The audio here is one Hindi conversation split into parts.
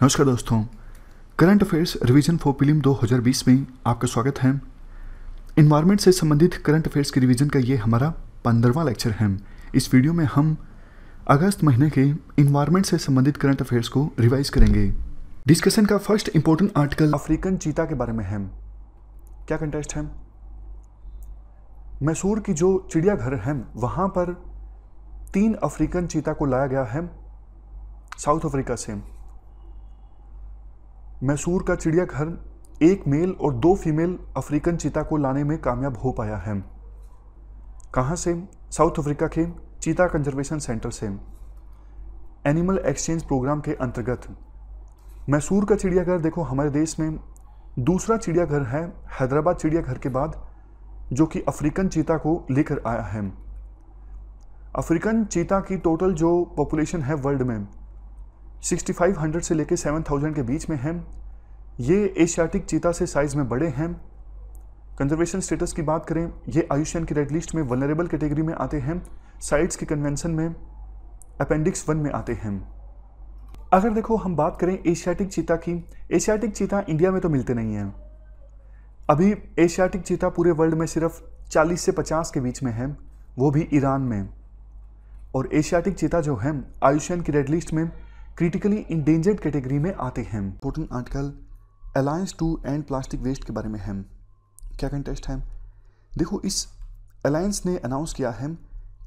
नमस्कार दोस्तों current affairs revision for film 2020 में आपका स्वागत है इन्वायरमेंट से संबंधित करंट अफेयर्स के रिवीजन का ये हमारा पंद्रवा लेक्चर है इस वीडियो में हम अगस्त महीने के इन्वायरमेंट से संबंधित करंट अफेयर्स को रिवाइज करेंगे डिस्कशन का first important article African cheetah के बारे में है क्या कंटेस्ट है मैसूर की जो चिड़ियाघर है वहाँ पर तीन अफ्रीकन चीता को लाया गया है साउथ अफ्रीका से मैसूर का चिड़ियाघर एक मेल और दो फीमेल अफ्रीकन चीता को लाने में कामयाब हो पाया है कहाँ से साउथ अफ्रीका के चीता कंजर्वेशन सेंटर से एनिमल एक्सचेंज प्रोग्राम के अंतर्गत मैसूर का चिड़ियाघर देखो हमारे देश में दूसरा चिड़ियाघर है हैदराबाद चिड़ियाघर के बाद जो कि अफ्रीकन चीता को लेकर आया है अफ्रीकन चीता की टोटल जो पॉपुलेशन है वर्ल्ड में 6500 से लेकर 7000 के बीच में हैं ये एशियाटिक चीता से साइज़ में बड़े हैं कंजर्वेशन स्टेटस की बात करें ये आयुष्यन की रेड लिस्ट में वनरेबल कैटेगरी में आते हैं साइट्स के कन्वेंशन में अपेंडिक्स वन में आते हैं अगर देखो हम बात करें एशियाटिक चीता की एशियाटिक चीता इंडिया में तो मिलते नहीं हैं अभी एशियाटिक चीता पूरे वर्ल्ड में सिर्फ 40 से 50 के बीच में है वो भी ईरान में और एशियाटिक चीता जो है आयुष्यन की रेड लिस्ट में क्रिटिकली इंडेंजर्ड कैटेगरी में आते हैं important article alliance to end plastic waste के बारे में है क्या कंटेस्ट है देखो इस अलायंस ने अनाउंस किया है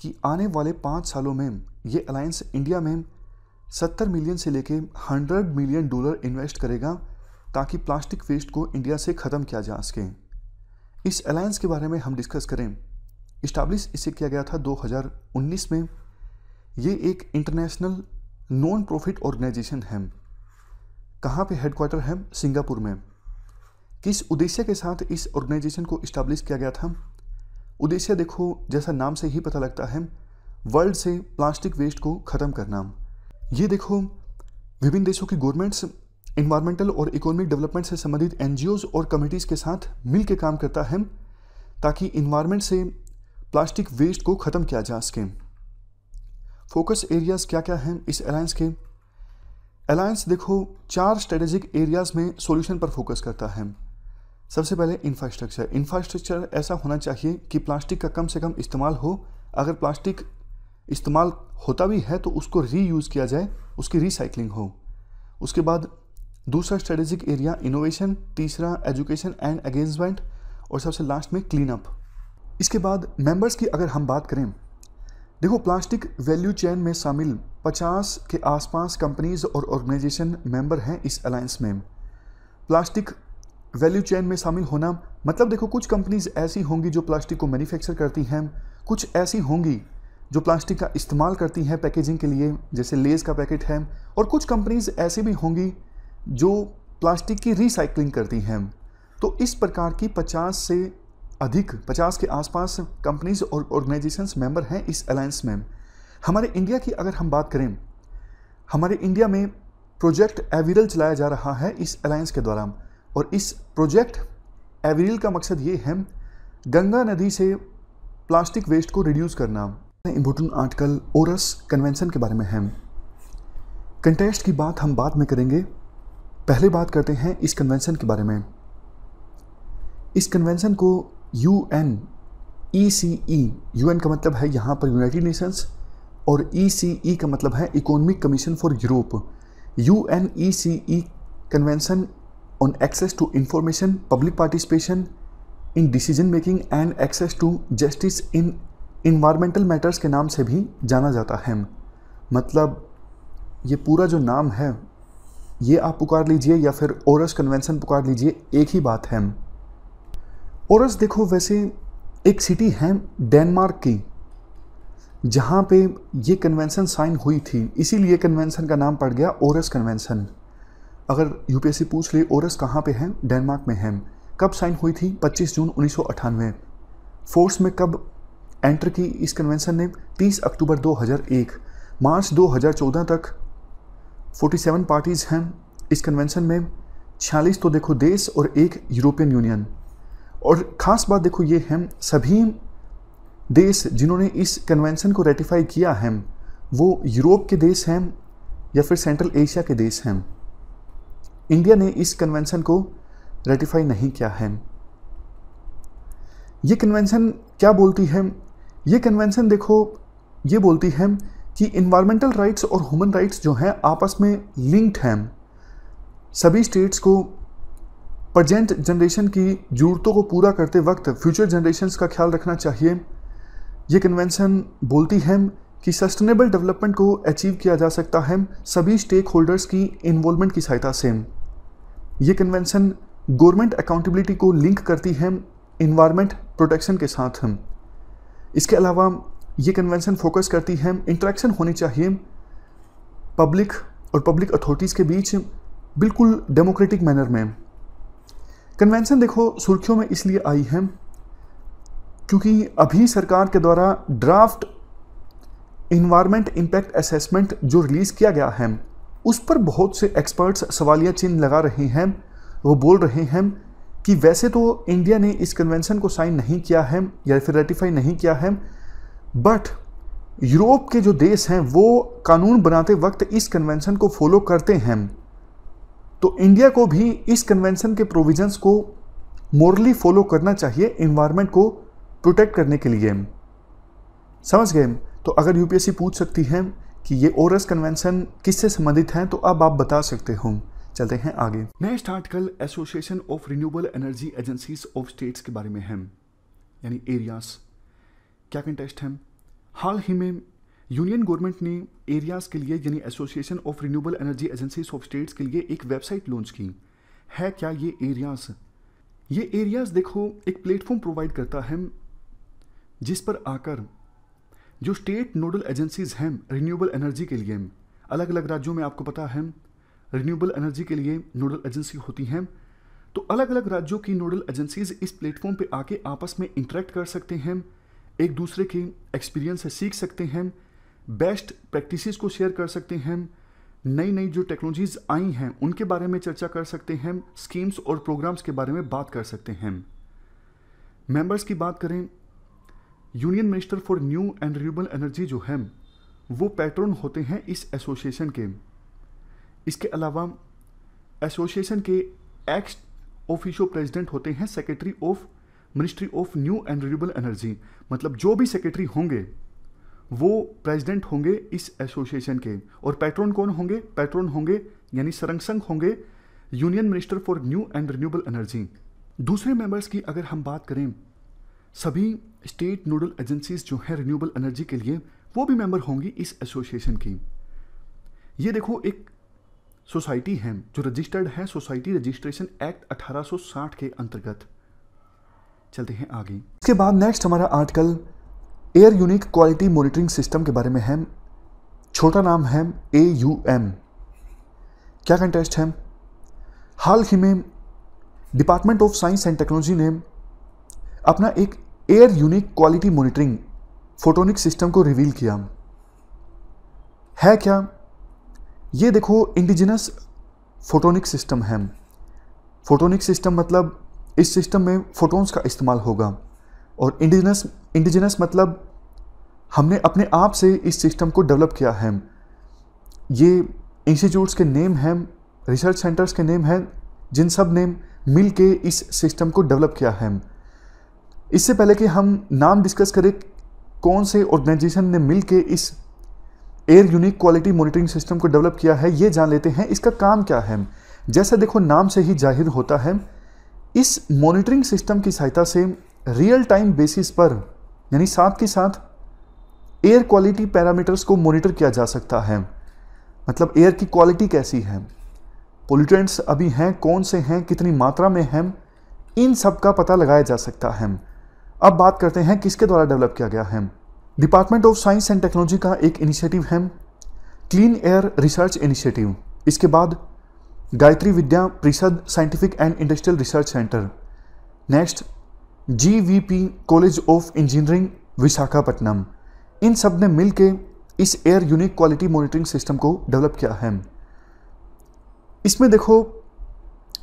कि आने वाले पाँच सालों में ये अलायंस इंडिया में सत्तर मिलियन से लेके हंड्रेड मिलियन डॉलर इन्वेस्ट करेगा ताकि प्लास्टिक वेस्ट को इंडिया से ख़त्म किया जा सके इस अलायंस के बारे में हम डिस्कस करें इस्टाब्लिश इसे किया गया था 2019 में ये एक इंटरनेशनल नॉन प्रॉफिट ऑर्गेनाइजेशन है कहाँ पे हेडक्वार्टर है सिंगापुर में किस उद्देश्य के साथ इस ऑर्गेनाइजेशन को इस्टेब्लिश किया गया था उद्देश्य देखो जैसा नाम से ही पता लगता है वर्ल्ड से प्लास्टिक वेस्ट को ख़त्म करना ये देखो विभिन्न देशों की गवर्नमेंट्स इन्वायरमेंटल और इकोनॉमिक डेवलपमेंट से संबंधित एन और कमेटीज़ के साथ मिल काम करता है ताकि इन्वायरमेंट से प्लास्टिक वेस्ट को ख़त्म किया जा सके फोकस एरियाज़ क्या क्या हैं इस अलायंस के अलायंस देखो चार स्ट्रेटेजिक एरियाज़ में सॉल्यूशन पर फोकस करता है सबसे पहले इंफ्रास्ट्रक्चर इंफ्रास्ट्रक्चर ऐसा होना चाहिए कि प्लास्टिक का कम से कम इस्तेमाल हो अगर प्लास्टिक इस्तेमाल होता भी है तो उसको रीयूज़ किया जाए उसकी रिसाइकलिंग हो उसके बाद दूसरा स्ट्रेटेजिक एरिया इनोवेशन तीसरा एजुकेशन एंड अगेंजमेंट और सबसे लास्ट में क्लीन अप इसके बाद मेंबर्स की अगर हम बात करें देखो प्लास्टिक वैल्यू चेन में शामिल 50 के आसपास कंपनीज और ऑर्गेनाइजेशन मेंबर हैं इस अलायंस में प्लास्टिक वैल्यू चेन में शामिल होना मतलब देखो कुछ कंपनीज ऐसी होंगी जो प्लास्टिक को मैन्युफैक्चर करती हैं कुछ ऐसी होंगी जो प्लास्टिक का इस्तेमाल करती हैं पैकेजिंग के लिए जैसे लेज़ का पैकेट है और कुछ कंपनीज ऐसी भी होंगी जो प्लास्टिक की रिसाइकलिंग करती हैं तो इस प्रकार की 50 से अधिक 50 के आसपास कंपनीज और ऑर्गेनाइजेशंस मेंबर हैं इस अलायंस में हमारे इंडिया की अगर हम बात करें हमारे इंडिया में प्रोजेक्ट एविरल चलाया जा रहा है इस अलायंस के द्वारा और इस प्रोजेक्ट एविरल का मकसद ये है गंगा नदी से प्लास्टिक वेस्ट को रिड्यूस करना इम्पोर्टेंट आर्टिकल ओरस कन्वेंशन के बारे में है कंटेस्ट की बात हम बाद में करेंगे पहले बात करते हैं इस कन्वेंशन के बारे में इस कन्वेंशन को U N E C E U N का मतलब है यहाँ पर यूनाइटेड नेशंस और ई सी ई का मतलब है economic commission for Europe U N E C E convention on access to information public participation in decision making and access to justice in environmental matters के नाम से भी जाना जाता है मतलब ये पूरा जो नाम है ये आप पुकार लीजिए या फिर ओरस कन्वेंशन पुकार लीजिए एक ही बात है औरस देखो वैसे एक सिटी है डेनमार्क की जहाँ पे ये कन्वेंसन साइन हुई थी इसीलिए कन्वेंशन का नाम पड़ गया ओरस कन्वेंशन अगर यूपीएससी पूछ ले ओरस कहाँ पे है डेनमार्क में है कब साइन हुई थी 25 जून उन्नीस फोर्स में कब एंटर की इस कन्वेंशन ने 30 अक्टूबर 2001 मार्च 2014 तक 47 पार्टीज़ हैं इस कन्वेंशन में छियालीस तो देखो देश और एक यूरोपियन यूनियन और ख़ास बात देखो ये है सभी देश जिन्होंने इस कन्वेंशन को रेटिफाई किया है वो यूरोप के देश हैं या फिर सेंट्रल एशिया के देश हैं इंडिया ने इस कन्वेंशन को रेटिफाई नहीं किया है ये कन्वेंशन क्या बोलती है ये कन्वेंशन देखो ये बोलती है कि इन्वायरमेंटल राइट्स और ह्यूमन राइट्स जो हैं आपस में लिंक्ड हैं सभी स्टेट्स को प्रजेंट जनरेशन की ज़रूरतों को पूरा करते वक्त फ्यूचर जनरेशन का ख्याल रखना चाहिए ये कन्वेंसन बोलती है कि सस्टेनेबल डेवलपमेंट को अचीव किया जा सकता है सभी स्टेक होल्डर्स की इन्वॉल्वमेंट की सहायता से ये कन्वेंशन गवर्नमेंट अकाउंटेबिलिटी को लिंक करती है इन्वायरमेंट प्रोटेक्शन के साथ इसके अलावा ये कन्वेंशन फोकस करती है इंट्रैक्शन होनी चाहिए पब्लिक और पब्लिक अथॉरिटीज़ के बीच बिल्कुल डेमोक्रेटिक मैनर में कन्वेंशन देखो सुर्खियों में इसलिए आई है क्योंकि अभी सरकार के द्वारा ड्राफ्ट इन्वायरमेंट इम्पैक्ट असेसमेंट जो रिलीज़ किया गया है उस पर बहुत से एक्सपर्ट्स सवालिया चिन्ह लगा रहे हैं वो बोल रहे हैं कि वैसे तो इंडिया ने इस कन्वेंशन को साइन नहीं किया है या फिर रेटिफाई नहीं किया है बट यूरोप के जो देश हैं वो कानून बनाते वक्त इस कन्वेंशन को फॉलो करते हैं तो इंडिया को भी इस कन्वेंशन के प्रोविजंस को मोरली फॉलो करना चाहिए इन्वायरमेंट को प्रोटेक्ट करने के लिए समझ गए तो अगर यूपीएससी पूछ सकती है कि ये ओरस कन्वेंशन किससे संबंधित है तो अब आप बता सकते हो चलते हैं आगे next article association of renewable energy agencies of states के बारे में है यानी एरियाज क्या कंटेस्ट है हाल ही में यूनियन गवर्नमेंट ने एरियाज के लिए यानी association of renewable energy agencies of states के लिए एक वेबसाइट लॉन्च की है क्या ये एरियाज ये एरियाज देखो एक प्लेटफॉर्म प्रोवाइड करता है जिस पर आकर जो स्टेट नोडल एजेंसीज हैं रिन्यूएबल एनर्जी के लिए अलग अलग राज्यों में आपको पता है रिन्यूएबल एनर्जी के लिए नोडल एजेंसी होती हैं तो अलग अलग राज्यों की नोडल एजेंसीज इस प्लेटफॉर्म पे आके आपस में इंटरेक्ट कर सकते हैं एक दूसरे के एक्सपीरियंस से सीख सकते हैं बेस्ट प्रैक्टिसेस को शेयर कर सकते हैं नई नई जो टेक्नोलॉजीज आई हैं उनके बारे में चर्चा कर सकते हैं स्कीम्स और प्रोग्राम्स के बारे में बात कर सकते हैं मेंबर्स की बात करें union minister for new and renewable energy जो है वो पैटर्न होते हैं इस एसोसिएशन के इसके अलावा एसोसिएशन के एक्स ऑफिशियो प्रेसिडेंट होते हैं secretary of ministry of new and renewable energy मतलब जो भी सेक्रेटरी होंगे वो प्रेसिडेंट होंगे इस एसोसिएशन के और पैट्रोन कौन होंगे पैट्रोन होंगे यानी सरंगसंग होंगे union minister for new and renewable energy दूसरे मेंबर्स की अगर हम बात करें सभी स्टेट नोडल एजेंसीज जो हैं रिन्यूएबल एनर्जी के लिए वो भी मेंबर होंगी इस एसोसिएशन की ये देखो एक सोसाइटी है जो रजिस्टर्ड है सोसाइटी रजिस्ट्रेशन एक्ट 1860 के अंतर्गत चलते हैं आगे इसके बाद नेक्स्ट हमारा article air unique quality monitoring system के बारे में है छोटा नाम है ए यू एम क्या कंटेस्ट है हाल ही में department of science and technology ने अपना एक air unique quality monitoring photonic system को रिवील किया है क्या ये देखो इंडिजिनस फोटोनिक सिस्टम है फोटोनिक सिस्टम मतलब इस सिस्टम में फोटोन्स का इस्तेमाल होगा और इंडिजिनस इंडिजिनस मतलब हमने अपने आप से इस सिस्टम को डेवलप किया है ये इंस्टीट्यूट्स के नेम हैं रिसर्च सेंटर्स के नेम हैं जिन सब ने मिल के इस सिस्टम को डेवलप किया है इससे पहले कि हम नाम डिस्कस करें कौन से ऑर्गेनाइजेशन ने मिल के इस air unique quality monitoring system को डेवलप किया है ये जान लेते हैं इसका काम क्या है जैसा देखो नाम से ही जाहिर होता है इस मॉनिटरिंग सिस्टम की सहायता से रियल टाइम बेसिस पर यानी साथ के साथ एयर क्वालिटी पैरामीटर्स को मॉनिटर किया जा सकता है मतलब एयर की क्वालिटी कैसी है पोल्यूटेंट्स अभी हैं कौन से हैं कितनी मात्रा में हैं इन सब का पता लगाया जा सकता है अब बात करते हैं किसके द्वारा डेवलप किया गया है department of science and technology का एक इनिशिएटिव है क्लीन एयर रिसर्च इनिशिएटिव इसके बाद Gayatri Vidya Parishad scientific and industrial research centre next GVP college of engineering Visakhapatnam इन सब ने मिल के इस air unique quality monitoring system को डेवलप किया है इसमें देखो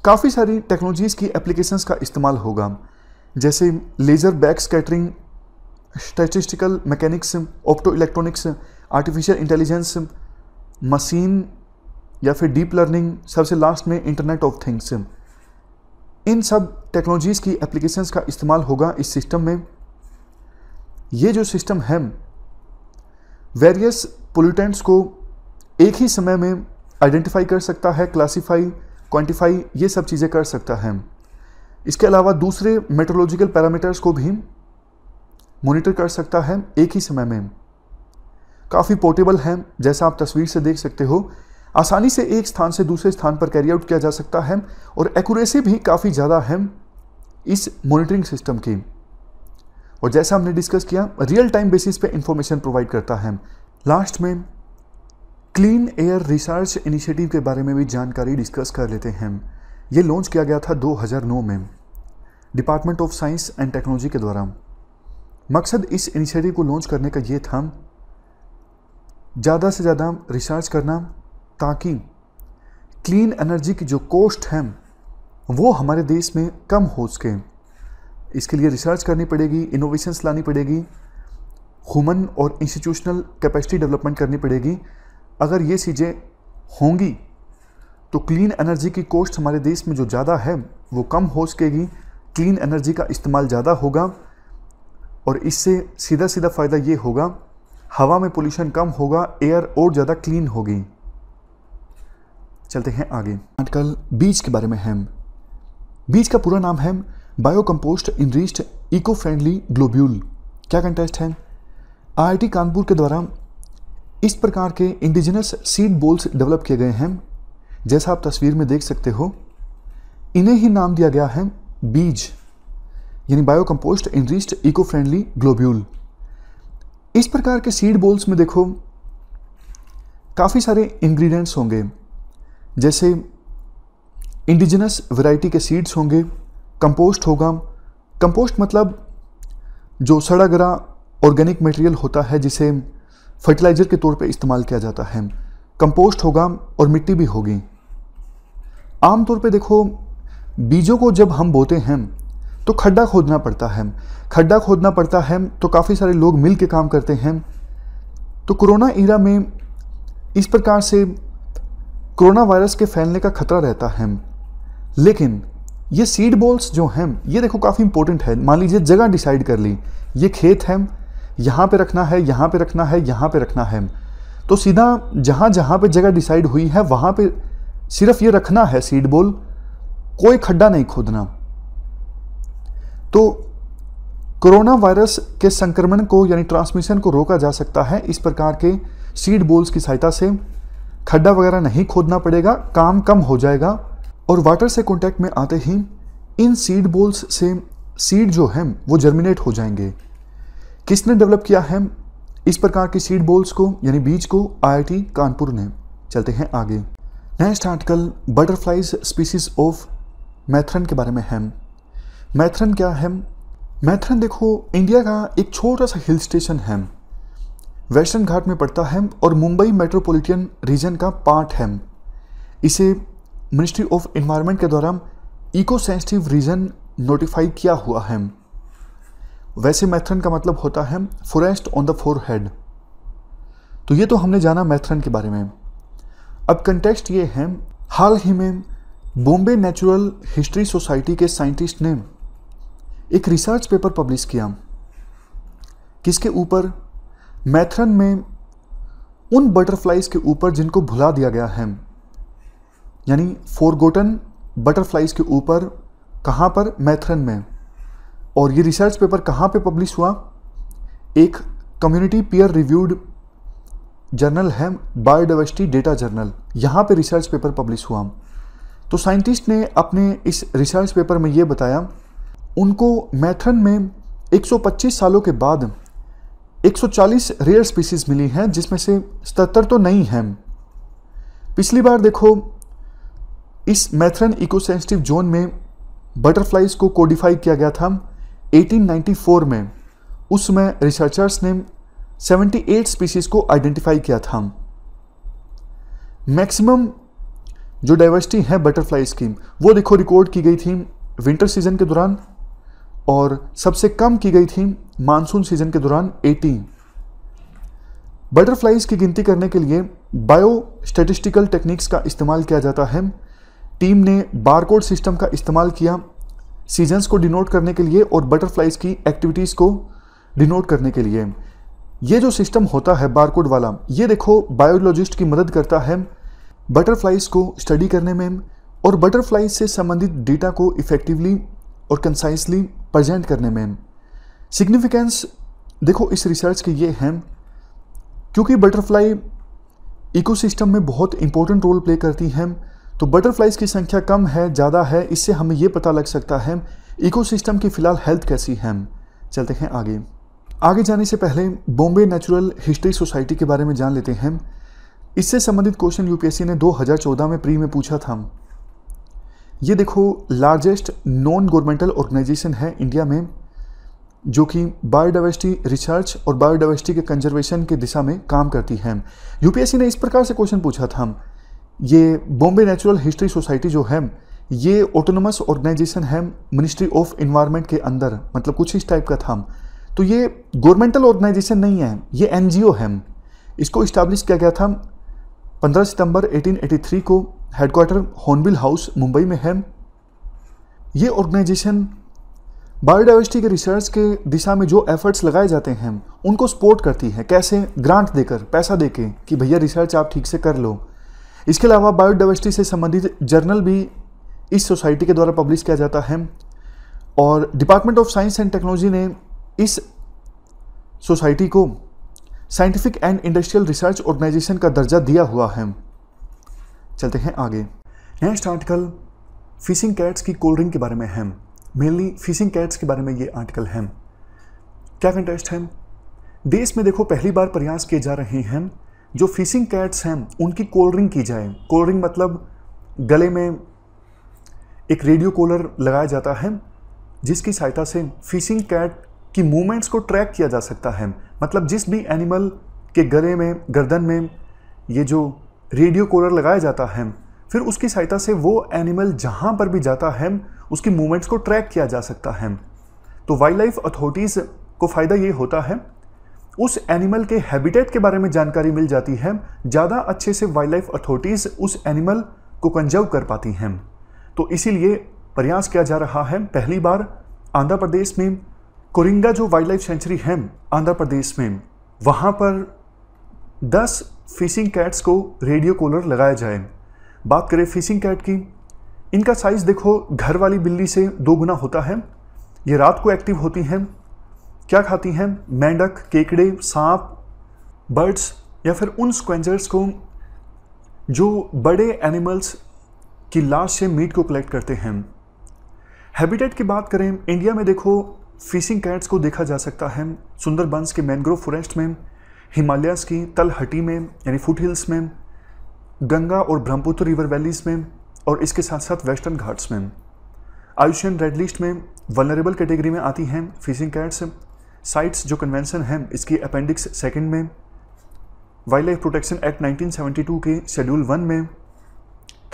काफ़ी सारी टेक्नोलॉजीज़ की एप्लीकेशंस का इस्तेमाल होगा जैसे laser back scattering statistical mechanics opto electronics artificial intelligence machine या फिर डीप लर्निंग सबसे लास्ट में इंटरनेट ऑफ थिंग्स इन सब टेक्नोलॉजीज़ की एप्लीकेशंस का इस्तेमाल होगा इस सिस्टम में ये जो सिस्टम है वेरियस पोल्यूटेंट्स को एक ही समय में आइडेंटिफाई कर सकता है क्लासीफाई क्वांटिफाई ये सब चीज़ें कर सकता है इसके अलावा दूसरे मेट्रोलॉजिकल पैरामीटर्स को भी मॉनिटर कर सकता है एक ही समय में काफ़ी पोर्टेबल है जैसा आप तस्वीर से देख सकते हो आसानी से एक स्थान से दूसरे स्थान पर कैरी आउट किया जा सकता है और एक्यूरेसी भी काफ़ी ज़्यादा है इस मॉनिटरिंग सिस्टम की और जैसा हमने डिस्कस किया रियल टाइम बेसिस पे इंफॉर्मेशन प्रोवाइड करता है लास्ट में क्लीन एयर रिसर्च इनिशिएटिव के बारे में भी जानकारी डिस्कस कर लेते हैं ये लॉन्च किया गया था 2009 में department of science and technology के द्वारा मकसद इस इनिशिएटिव को लॉन्च करने का ये था ज़्यादा से ज़्यादा रिसर्च करना ताकि क्लीन एनर्जी की जो कॉस्ट है वो हमारे देश में कम हो सके इसके लिए रिसर्च करनी पड़ेगी इनोवेशंस लानी पड़ेगी ह्यूमन और इंस्टीट्यूशनल कैपेसिटी डेवलपमेंट करनी पड़ेगी अगर ये चीज़ें होंगी तो क्लीन एनर्जी की कॉस्ट हमारे देश में जो ज़्यादा है वो कम हो सकेगी क्लीन एनर्जी का इस्तेमाल ज़्यादा होगा और इससे सीधा सीधा फ़ायदा ये होगा हवा में पोल्यूशन कम होगा एयर और ज़्यादा क्लीन होगी चलते हैं आगे आर्टिकल बीज के बारे में हैम बीज का पूरा नाम है biocompost enriched eco friendly globule क्या कंटेस्ट है आईआईटी कानपुर के द्वारा इस प्रकार के इंडिजिनस सीड बोल्स डेवलप किए गए हैं जैसा आप तस्वीर में देख सकते हो इन्हें ही नाम दिया गया है बीज यानी biocompost enriched eco friendly globule इस प्रकार के सीड बोल्स में देखो काफ़ी सारे इंग्रेडिएंट्स होंगे जैसे इंडिजिनस वैरायटी के सीड्स होंगे कंपोस्ट होगा कंपोस्ट मतलब जो सड़ा गरा ऑर्गेनिक मटेरियल होता है जिसे फर्टिलाइज़र के तौर पे इस्तेमाल किया जाता है कंपोस्ट होगा और मिट्टी भी होगी आम तौर पे देखो बीजों को जब हम बोते हैं तो खड्डा खोदना पड़ता है खड्डा खोदना पड़ता है तो काफ़ी सारे लोग मिल के काम करते हैं तो कोरोना इरा में इस प्रकार से कोरोना वायरस के फैलने का खतरा रहता है लेकिन ये सीड बॉल्स जो हैं ये देखो काफ़ी इंपॉर्टेंट है मान लीजिए जगह डिसाइड कर ली ये खेत है यहाँ पे रखना है यहाँ पे रखना है यहाँ पे रखना है तो सीधा जहाँ जहाँ पे जगह डिसाइड हुई है वहाँ पे सिर्फ ये रखना है सीड बॉल कोई खड्डा नहीं खोदना तो कोरोना वायरस के संक्रमण को यानी ट्रांसमिशन को रोका जा सकता है इस प्रकार के सीड बॉल्स की सहायता से खड्डा वगैरह नहीं खोदना पड़ेगा काम कम हो जाएगा और वाटर से कॉन्टैक्ट में आते ही इन सीड बोल्स से सीड जो है वो जर्मिनेट हो जाएंगे किसने डेवलप किया है इस प्रकार की सीड बोल्स को यानी बीज को आईआईटी कानपुर ने चलते हैं आगे next article butterflies species of Matheran के बारे में है मैथ्रन क्या है मैथ्रन देखो इंडिया का एक छोटा सा हिल स्टेशन है वेस्टर्न घाट में पड़ता है और मुंबई मेट्रोपॉलिटन रीजन का पार्ट है इसे मिनिस्ट्री ऑफ इन्वायरमेंट के द्वारा इको सेंसिटिव रीजन नोटिफाई किया हुआ है वैसे मैथ्रन का मतलब होता है forest on the forehead तो ये तो हमने जाना मैथ्रन के बारे में अब कंटेक्स्ट ये है हाल ही में बॉम्बे नेचुरल हिस्ट्री सोसाइटी के साइंटिस्ट ने एक रिसर्च पेपर पब्लिश किया किसके ऊपर मैथरन में उन बटरफ्लाइज के ऊपर जिनको भुला दिया गया है यानी फोरगोटन बटरफ्लाइज के ऊपर कहाँ पर मैथरन में और ये रिसर्च पेपर कहाँ पे पब्लिश हुआ एक कम्युनिटी पीयर रिव्यूड जर्नल है बायोडाइवर्सिटी डेटा जर्नल यहाँ पे रिसर्च पेपर पब्लिश हुआ तो साइंटिस्ट ने अपने इस रिसर्च पेपर में ये बताया उनको मैथन में 125 सालों के बाद 140 रेयर स्पीसीज मिली हैं जिसमें से सतर तो नहीं हैं पिछली बार देखो इस मैथरन इको सेंसिटिव जोन में बटरफ्लाइज को कोडिफाई किया गया था 1894 में उसमें रिसर्चर्स ने 78 स्पीशीज को आइडेंटिफाई किया था मैक्सिमम जो डाइवर्सिटी है बटरफ्लाई स्कीम वो देखो रिकॉर्ड की गई थी विंटर सीजन के दौरान और सबसे कम की गई थी मानसून सीजन के दौरान 18 बटरफ्लाइज की गिनती करने के लिए बायो स्टेटिस्टिकल टेक्निक्स का इस्तेमाल किया जाता है टीम ने बारकोड सिस्टम का इस्तेमाल किया सीजन्स को डिनोट करने के लिए और बटरफ्लाइज की एक्टिविटीज़ को डिनोट करने के लिए ये जो सिस्टम होता है बारकोड वाला ये देखो बायोलॉजिस्ट की मदद करता है बटरफ्लाइज को स्टडी करने में और बटरफ्लाइज से संबंधित डेटा को इफ़ेक्टिवली और कंसाइसली प्रजेंट करने में सिग्निफिकेंस देखो इस रिसर्च के ये हैं क्योंकि बटरफ्लाई इकोसिस्टम में बहुत इंपॉर्टेंट रोल प्ले करती हैं तो बटरफ्लाइज की संख्या कम है ज़्यादा है इससे हमें ये पता लग सकता है इकोसिस्टम की फ़िलहाल हेल्थ कैसी है चलते हैं आगे आगे जाने से पहले बॉम्बे नेचुरल हिस्ट्री सोसाइटी के बारे में जान लेते हैं इससे संबंधित क्वेश्चन यूपीएससी ने 2014 में प्री में पूछा था ये देखो लार्जेस्ट नॉन गवर्नमेंटल ऑर्गेनाइजेशन है इंडिया में जो कि बायोडाइवर्सिटी रिसर्च और बायोडाइवर्सिटी के कंजर्वेशन की दिशा में काम करती है यूपीएससी ने इस प्रकार से क्वेश्चन पूछा था ये बॉम्बे नेचुरल हिस्ट्री सोसाइटी जो है ये ऑटोनमस ऑर्गेनाइजेशन है मिनिस्ट्री ऑफ इन्वायरमेंट के अंदर मतलब कुछ इस टाइप का था तो ये गवर्नमेंटल ऑर्गेनाइजेशन नहीं है ये एन है इसको इस्टेब्लिश किया गया था 15 सितंबर 1883 को हेडक्वार्टर हॉर्नबिल हाउस मुंबई में है ये ऑर्गेनाइजेशन बायोडाइवर्सिटी के रिसर्च के दिशा में जो एफर्ट्स लगाए जाते हैं उनको सपोर्ट करती है कैसे ग्रांट देकर पैसा देके कि भैया रिसर्च आप ठीक से कर लो इसके अलावा बायोडाइवर्सिटी से संबंधित जर्नल भी इस सोसाइटी के द्वारा पब्लिश किया जाता है और department of science and technology ने इस सोसाइटी को scientific and industrial research organisation का दर्जा दिया हुआ है चलते हैं आगे नेक्स्ट आर्टिकल फिशिंग कैट्स की कोल्ड ड्रिंक के बारे में है मेनली फिशिंग कैट्स के बारे में ये आर्टिकल है क्या कंटेस्ट है देश में देखो पहली बार प्रयास किए जा रहे हैं जो फिशिंग कैट्स हैं उनकी कोलरिंग की जाए कोलरिंग मतलब गले में एक रेडियो कॉलर लगाया जाता है जिसकी सहायता से फिशिंग कैट की मूवमेंट्स को ट्रैक किया जा सकता है मतलब जिस भी एनिमल के गले में गर्दन में ये जो रेडियो कॉलर लगाया जाता है फिर उसकी सहायता से वो एनिमल जहाँ पर भी जाता है उसकी मूवमेंट्स को ट्रैक किया जा सकता है तो वाइल्ड लाइफ अथॉरिटीज़ को फ़ायदा ये होता है उस एनिमल के हैबिटेट के बारे में जानकारी मिल जाती है ज़्यादा अच्छे से वाइल्ड लाइफ अथॉरिटीज़ उस एनिमल को कंजर्व कर पाती हैं तो इसीलिए प्रयास किया जा रहा है पहली बार आंध्र प्रदेश में कोरिंगा जो वाइल्ड लाइफ सेंचुरी है आंध्र प्रदेश में वहाँ पर 10 फिशिंग कैट्स को रेडियो कॉलर लगाया जाए बात करें फिशिंग कैट की इनका साइज़ देखो घर वाली बिल्ली से दो गुना होता है ये रात को एक्टिव होती हैं क्या खाती हैं मेंढक केकड़े सांप बर्ड्स या फिर उन स्क्वेंजर्स को जो बड़े एनिमल्स की लाश से मीट को कलेक्ट करते हैं हैबिटेट की बात करें इंडिया में देखो फिशिंग कैट्स को देखा जा सकता है सुंदरबंस के मैनग्रोव फॉरेस्ट में हिमालयस की तलहटी में यानी फुट हिल्स में गंगा और ब्रह्मपुत्र रिवर वैलीज़ में और इसके साथ साथ वेस्टर्न घाट्स में आयुष्यन रेड लिस्ट में वनरेबल कैटेगरी में आती हैं फिशिंग कैट्स साइट्स जो कन्वेंशन है इसकी अपेंडिक्स सेकंड में वाइल्ड लाइफ प्रोटेक्शन एक्ट 1972 के शेड्यूल वन में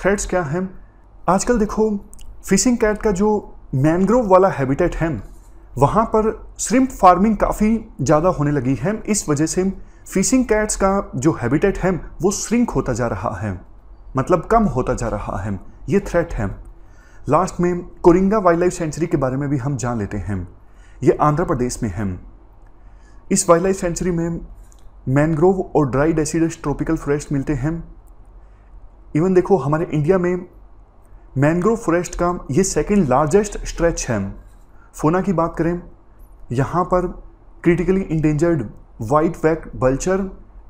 थ्रेड्स क्या हैं आजकल देखो फिशिंग कैट का जो मैनग्रोव वाला हैबिटेट है वहाँ पर श्रिम्प फार्मिंग काफ़ी ज़्यादा होने लगी है इस वजह से फिशिंग कैट्स का जो हैबिटेट है वो श्रिंक होता जा रहा है मतलब कम होता जा रहा है ये थ्रेट है लास्ट में कोरिंगा वाइल्ड लाइफ सेंचुरी के बारे में भी हम जान लेते हैं ये आंध्र प्रदेश में है इस वाइल्ड लाइफ सेंचुरी में मैनग्रोव और ड्राई डेसीडस ट्रॉपिकल फॉरेस्ट मिलते हैं इवन देखो हमारे इंडिया में मैनग्रोव फॉरेस्ट का ये सेकेंड लार्जेस्ट स्ट्रेच है फोना की बात करें यहाँ पर क्रिटिकली इंडेंजर्ड वाइट वैक vulture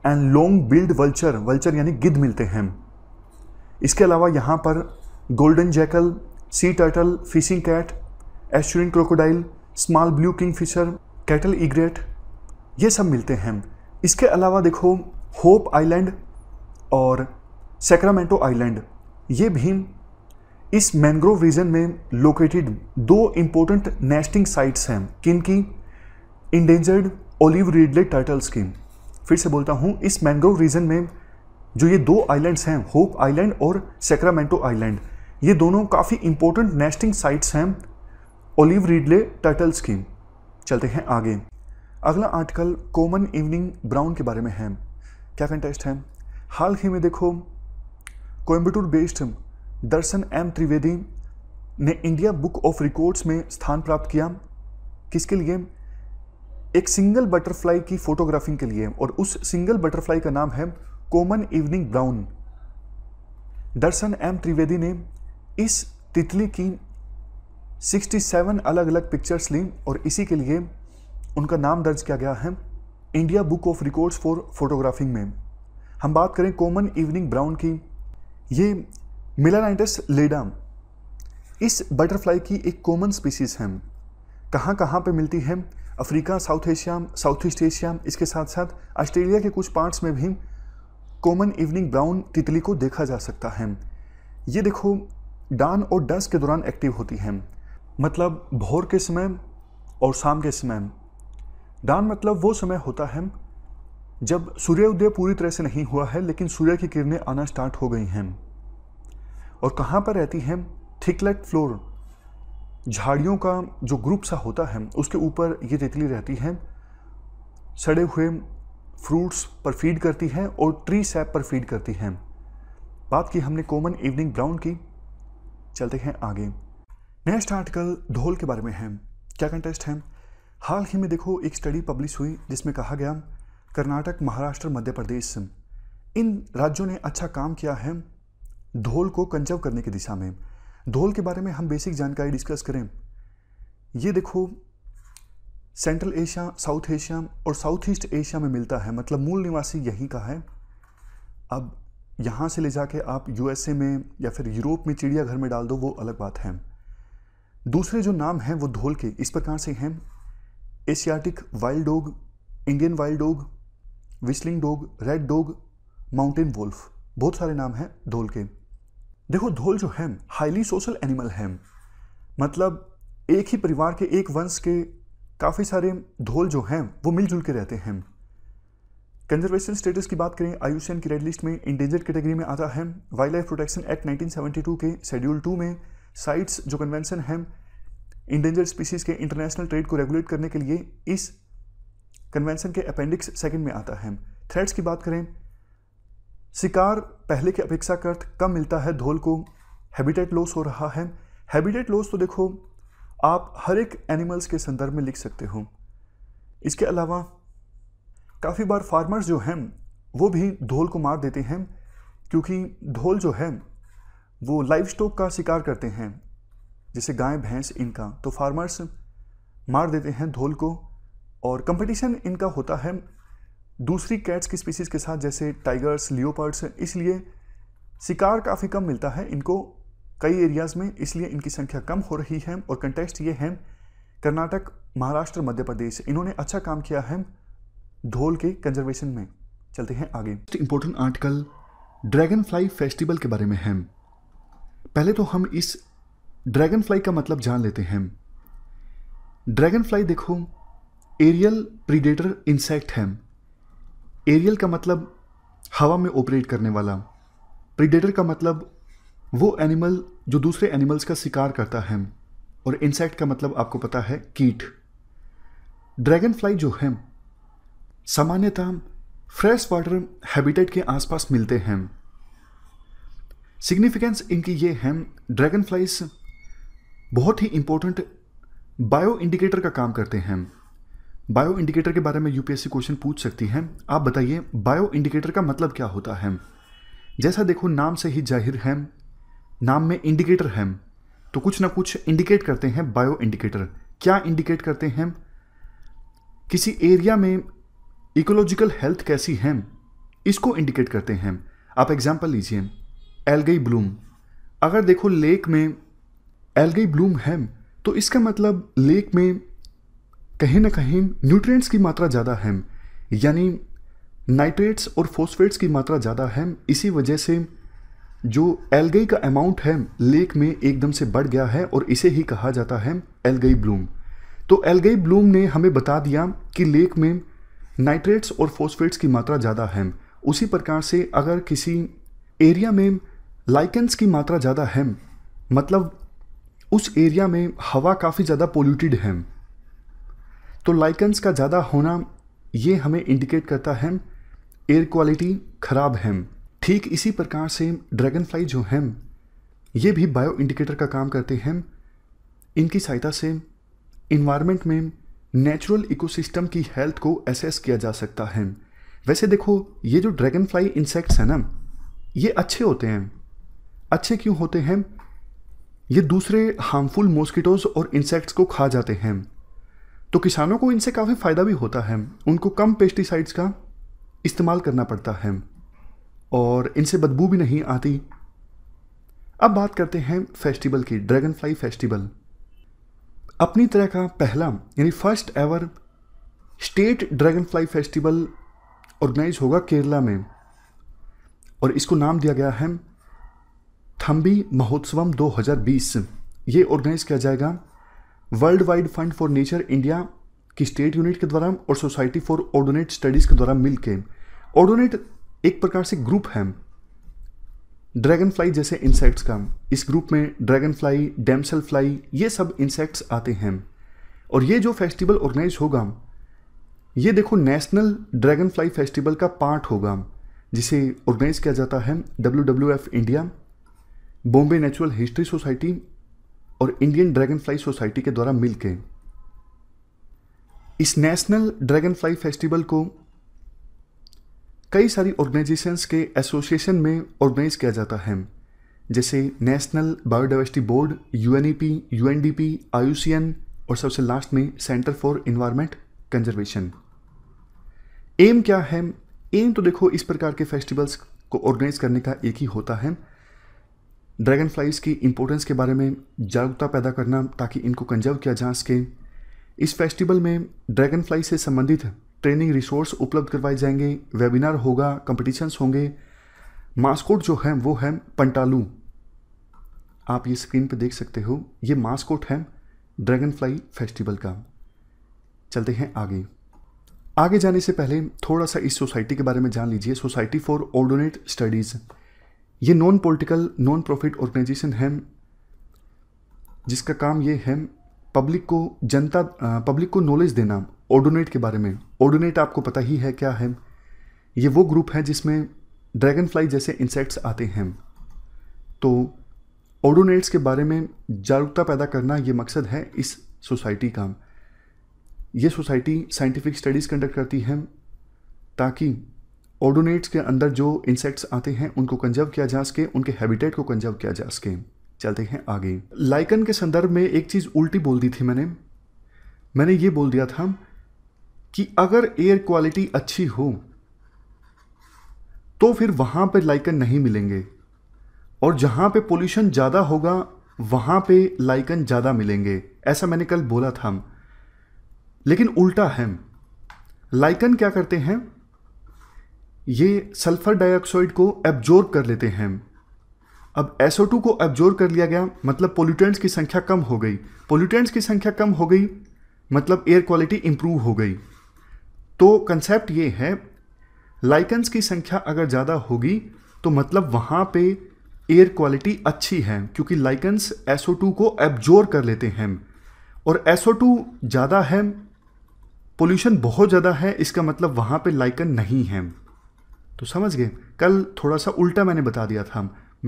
and long billed vulture vulture यानी गिद्ध मिलते हैं इसके अलावा यहाँ पर golden jackal sea turtle fishing cat estuarine crocodile small blue kingfisher cattle egret ये सब मिलते हैं इसके अलावा देखो होप आइलैंड और सेक्रामेंटो आइलैंड ये भी इस मैंग्रोव रीजन में लोकेटेड दो इम्पोर्टेंट नेस्टिंग साइट्स हैं किन की इंडेंजर्ड ओलिव रीडलेट टर्टल्स की फिर से बोलता हूँ इस मैंग्रोव रीजन में जो ये दो आइलैंड्स हैं होप आइलैंड और सेक्रामेंटो आइलैंड ये दोनों काफ़ी इंपॉर्टेंट नेस्टिंग साइट्स हैं ओलिव रीडले टर्टल्स की चलते हैं आगे अगला आर्टिकल कॉमन इवनिंग ब्राउन के बारे में है क्या कंटेस्ट है हाल ही में देखो कोयम्बटूर बेस्ड दर्शन एम त्रिवेदी ने इंडिया बुक ऑफ रिकॉर्ड्स में स्थान प्राप्त किया किसके लिए एक सिंगल बटरफ्लाई की फोटोग्राफिंग के लिए और उस सिंगल बटरफ्लाई का नाम है common evening brown Darshan M Trivedi ने इस तितली की 67 अलग अलग पिक्चर्स ली और इसी के लिए उनका नाम दर्ज किया गया है India book of records for photographing में हम बात करें कॉमन इवनिंग ब्राउन की ये मिलानाइटस लेडा इस बटरफ्लाई की एक कॉमन स्पीसीज़ है कहाँ कहाँ पे मिलती है Africa South Asia south east Asia इसके साथ साथ ऑस्ट्रेलिया के कुछ पार्ट्स में भी कॉमन इवनिंग ब्राउन तितली को देखा जा सकता है ये देखो डान और डस के दौरान एक्टिव होती हैं मतलब भोर के समय और शाम के समय डान मतलब वो समय होता है जब सूर्योदय पूरी तरह से नहीं हुआ है लेकिन सूर्य की किरणें आना स्टार्ट हो गई हैं और कहाँ पर रहती हैं थिकलेट फ्लोर झाड़ियों का जो ग्रुप सा होता है उसके ऊपर ये तितली रहती है सड़े हुए फ्रूट्स पर फीड करती है और ट्री सैप पर फीड करती है बात की हमने कॉमन इवनिंग ब्राउन की चलते हैं आगे नेक्स्ट आर्टिकल ढोल के बारे में है क्या कंटेस्ट है हाल ही में देखो एक स्टडी पब्लिश हुई जिसमें कहा गया कर्नाटक महाराष्ट्र मध्य प्रदेश इन राज्यों ने अच्छा काम किया है ढोल को कंजर्व करने की दिशा में ढोल के बारे में हम बेसिक जानकारी डिस्कस करें ये देखो सेंट्रल एशिया साउथ एशिया और साउथ ईस्ट एशिया में मिलता है मतलब मूल निवासी यहीं का है अब यहाँ से ले जाके आप यूएसए में या फिर यूरोप में चिड़ियाघर में डाल दो वो अलग बात है दूसरे जो नाम हैं वो धोल के इस प्रकार से हैं Asiatic wild dog Indian wild dog whistling dog red dog mountain wolf बहुत सारे नाम हैं धोल के देखो धोल जो है हाईली सोशल एनिमल है मतलब एक ही परिवार के एक वंश के काफ़ी सारे धोल जो हैं वो मिलजुल के रहते हैं कंजर्वेशन स्टेटस की बात करें आयुषियन की रेड लिस्ट में इंडेंजर्ड कैटेगरी में आता है वाइल्ड लाइफ प्रोटेक्शन एक्ट 1972 के शेड्यूल टू में साइट्स जो कन्वेंशन है इंडेंजर्ड स्पीसीज़ के इंटरनेशनल ट्रेड को रेगुलेट करने के लिए इस कन्वेंशन के अपेंडिक्स सेकंड में आता है थ्रेड्स की बात करें शिकार पहले के अपेक्षाकृत कम मिलता है धोल को हैबिटेट लॉस हो रहा है हैबिटेट लॉस तो देखो आप हर एक एनिमल्स के संदर्भ में लिख सकते हो इसके अलावा काफ़ी बार फार्मर्स जो हैं वो भी ढोल को मार देते हैं क्योंकि ढोल जो है वो लाइफ स्टॉक का शिकार करते हैं जैसे गाय भैंस इनका तो फार्मर्स मार देते हैं धोल को और कंपटीशन इनका होता है दूसरी कैट्स की स्पीसीज़ के साथ जैसे टाइगर्स लियोपर्ड्स इसलिए शिकार काफ़ी कम मिलता है इनको कई एरियाज़ में इसलिए इनकी संख्या कम हो रही है और कंटेस्ट ये है कर्नाटक महाराष्ट्र मध्य प्रदेश इन्होंने अच्छा काम किया है ढोल के कंजर्वेशन में चलते हैं आगे important article dragonfly festival के बारे में है पहले तो हम इस ड्रैगन फ्लाई का मतलब जान लेते हैं ड्रैगन फ्लाई देखो एरियल प्रीडेटर इंसेक्ट है एरियल का मतलब हवा में ऑपरेट करने वाला प्रीडेटर का मतलब वो एनिमल जो दूसरे एनिमल्स का शिकार करता है और इंसेक्ट का मतलब आपको पता है कीट ड्रैगन फ्लाई जो है सामान्यतः फ्रेश वाटर हैबिटेट के आसपास मिलते हैं सिग्निफिकेंस इनकी ये है ड्रैगन फ्लाइज बहुत ही इम्पोर्टेंट बायो इंडिकेटर का काम करते हैं बायो इंडिकेटर के बारे में यूपीएससी क्वेश्चन पूछ सकती हैं आप बताइए बायो इंडिकेटर का मतलब क्या होता है जैसा देखो नाम से ही जाहिर है नाम में इंडिकेटर हैम तो कुछ ना कुछ इंडिकेट करते हैं बायो इंडिकेटर क्या इंडिकेट करते हैं किसी एरिया में इकोलॉजिकल हेल्थ कैसी है इसको इंडिकेट करते हैं आप एग्जांपल लीजिए एलगई ब्लूम अगर देखो लेक में एलगई ब्लूम है तो इसका मतलब लेक में कहीं ना कहीं न्यूट्रिएंट्स की मात्रा ज़्यादा है यानी नाइट्रेट्स और फोस्फेट्स की मात्रा ज़्यादा है इसी वजह से जो एलगई का अमाउंट है लेक में एकदम से बढ़ गया है और इसे ही कहा जाता है एलगई ब्लूम तो एलगई ब्लूम ने हमें बता दिया कि लेक में नाइट्रेट्स और फोस्फेट्स की मात्रा ज़्यादा है उसी प्रकार से अगर किसी एरिया में लाइकेंस की मात्रा ज़्यादा है मतलब उस एरिया में हवा काफ़ी ज़्यादा पोल्यूटेड है तो लाइकेंस का ज़्यादा होना ये हमें इंडिकेट करता है एयर क्वालिटी ख़राब है ठीक इसी प्रकार से ड्रैगन फ्लाई जो हैं ये भी बायो इंडिकेटर का काम करते हैं इनकी सहायता से इन्वायरमेंट में नेचुरल इकोसिस्टम की हेल्थ को असेस किया जा सकता है वैसे देखो ये जो ड्रैगन फ्लाई इंसेक्ट्स हैं ना ये अच्छे होते हैं अच्छे क्यों होते हैं ये दूसरे हार्मफुल मॉस्किटोज और इंसेक्ट्स को खा जाते हैं तो किसानों को इनसे काफ़ी फ़ायदा भी होता है उनको कम पेस्टिसाइड्स का इस्तेमाल करना पड़ता है और इनसे बदबू भी नहीं आती अब बात करते हैं फेस्टिवल की ड्रैगन फ्लाई फेस्टिवल अपनी तरह का पहला यानी first ever state dragonfly festival organise होगा केरला में और इसको नाम दिया गया है थम्बी महोत्सवम 2020 ये ऑर्गेनाइज किया जाएगा world wide fund for nature India की स्टेट यूनिट के द्वारा और सोसाइटी फॉर ऑर्डोनेट स्टडीज़ के द्वारा मिलकर ऑर्डोनेट एक प्रकार से ग्रुप है ड्रैगन फ्लाई जैसे इंसेक्ट्स का इस ग्रुप में ड्रैगन फ्लाई डेमसेल फ्लाई ये सब इंसेक्ट्स आते हैं और ये जो फेस्टिवल ऑर्गेनाइज होगा ये देखो नेशनल ड्रैगन फ्लाई फेस्टिवल का पार्ट होगा जिसे ऑर्गेनाइज किया जाता है W India Bombay natural history society और इंडियन ड्रैगन फ्लाई सोसाइटी के द्वारा मिलकर इस नेशनल ड्रैगन फ्लाई फेस्टिवल को कई सारी ऑर्गेनाइजेशंस के एसोसिएशन में ऑर्गेनाइज किया जाता है जैसे national biodiversity board U N E P U N D P I C N और सबसे लास्ट में centre for environment conservation aim क्या है एम तो देखो इस प्रकार के फेस्टिवल्स को ऑर्गेनाइज करने का एक ही होता है ड्रैगन फ्लाइज की इंपॉर्टेंस के बारे में जागरूकता पैदा करना ताकि इनको कंजर्व किया जा सके इस फेस्टिवल में ड्रैगन फ्लाई से संबंधित ट्रेनिंग रिसोर्स उपलब्ध करवाए जाएंगे वेबिनार होगा कॉम्पिटिशन्स होंगे मास्कोट जो है वो है पंटालू आप ये स्क्रीन पे देख सकते हो ये मास्कोट है ड्रैगन फ्लाई फेस्टिवल का चलते हैं आगे आगे जाने से पहले थोड़ा सा इस सोसाइटी के बारे में जान लीजिए सोसाइटी फॉर ऑर्डोनेट स्टडीज़ ये non political non profit organisation है जिसका काम ये है पब्लिक को जनता पब्लिक को नॉलेज देना ओडोनेट के बारे में ओडोनेट आपको पता ही है क्या है ये वो ग्रुप है जिसमें ड्रैगन फ्लाई जैसे इंसेक्ट्स आते हैं तो ओडोनेट्स के बारे में जागरूकता पैदा करना ये मकसद है इस सोसाइटी का ये सोसाइटी साइंटिफिक स्टडीज़ कंडक्ट करती है ताकि ओडोनेट्स के अंदर जो इंसेक्ट्स आते हैं उनको कंजर्व किया जा सके उनके हैबिटेट को कंजर्व किया जा सके चलते हैं आगे लाइकन के संदर्भ में एक चीज़ उल्टी बोल दी थी मैंने मैंने ये बोल दिया था कि अगर एयर क्वालिटी अच्छी हो तो फिर वहाँ पे लाइकन नहीं मिलेंगे और जहाँ पे पोल्यूशन ज़्यादा होगा वहाँ पे लाइकन ज़्यादा मिलेंगे ऐसा मैंने कल बोला था लेकिन उल्टा है लाइकन क्या करते हैं ये सल्फ़र डाइऑक्साइड को एब्जॉर्ब कर लेते हैं अब SO2 को एब्जॉर्ब कर लिया गया मतलब पोल्यूटेंट्स की संख्या कम हो गई पोल्यूटेंट्स की संख्या कम हो गई मतलब एयर क्वालिटी इम्प्रूव हो गई तो कंसेप्ट ये है लाइकन्स की संख्या अगर ज़्यादा होगी तो मतलब वहाँ पे एयर क्वालिटी अच्छी है क्योंकि लाइकन्स टू को एब्जोर कर लेते हैं और टू ज़्यादा है पोल्यूशन बहुत ज़्यादा है इसका मतलब वहाँ पे लाइकन नहीं है तो समझ गए कल थोड़ा सा उल्टा मैंने बता दिया था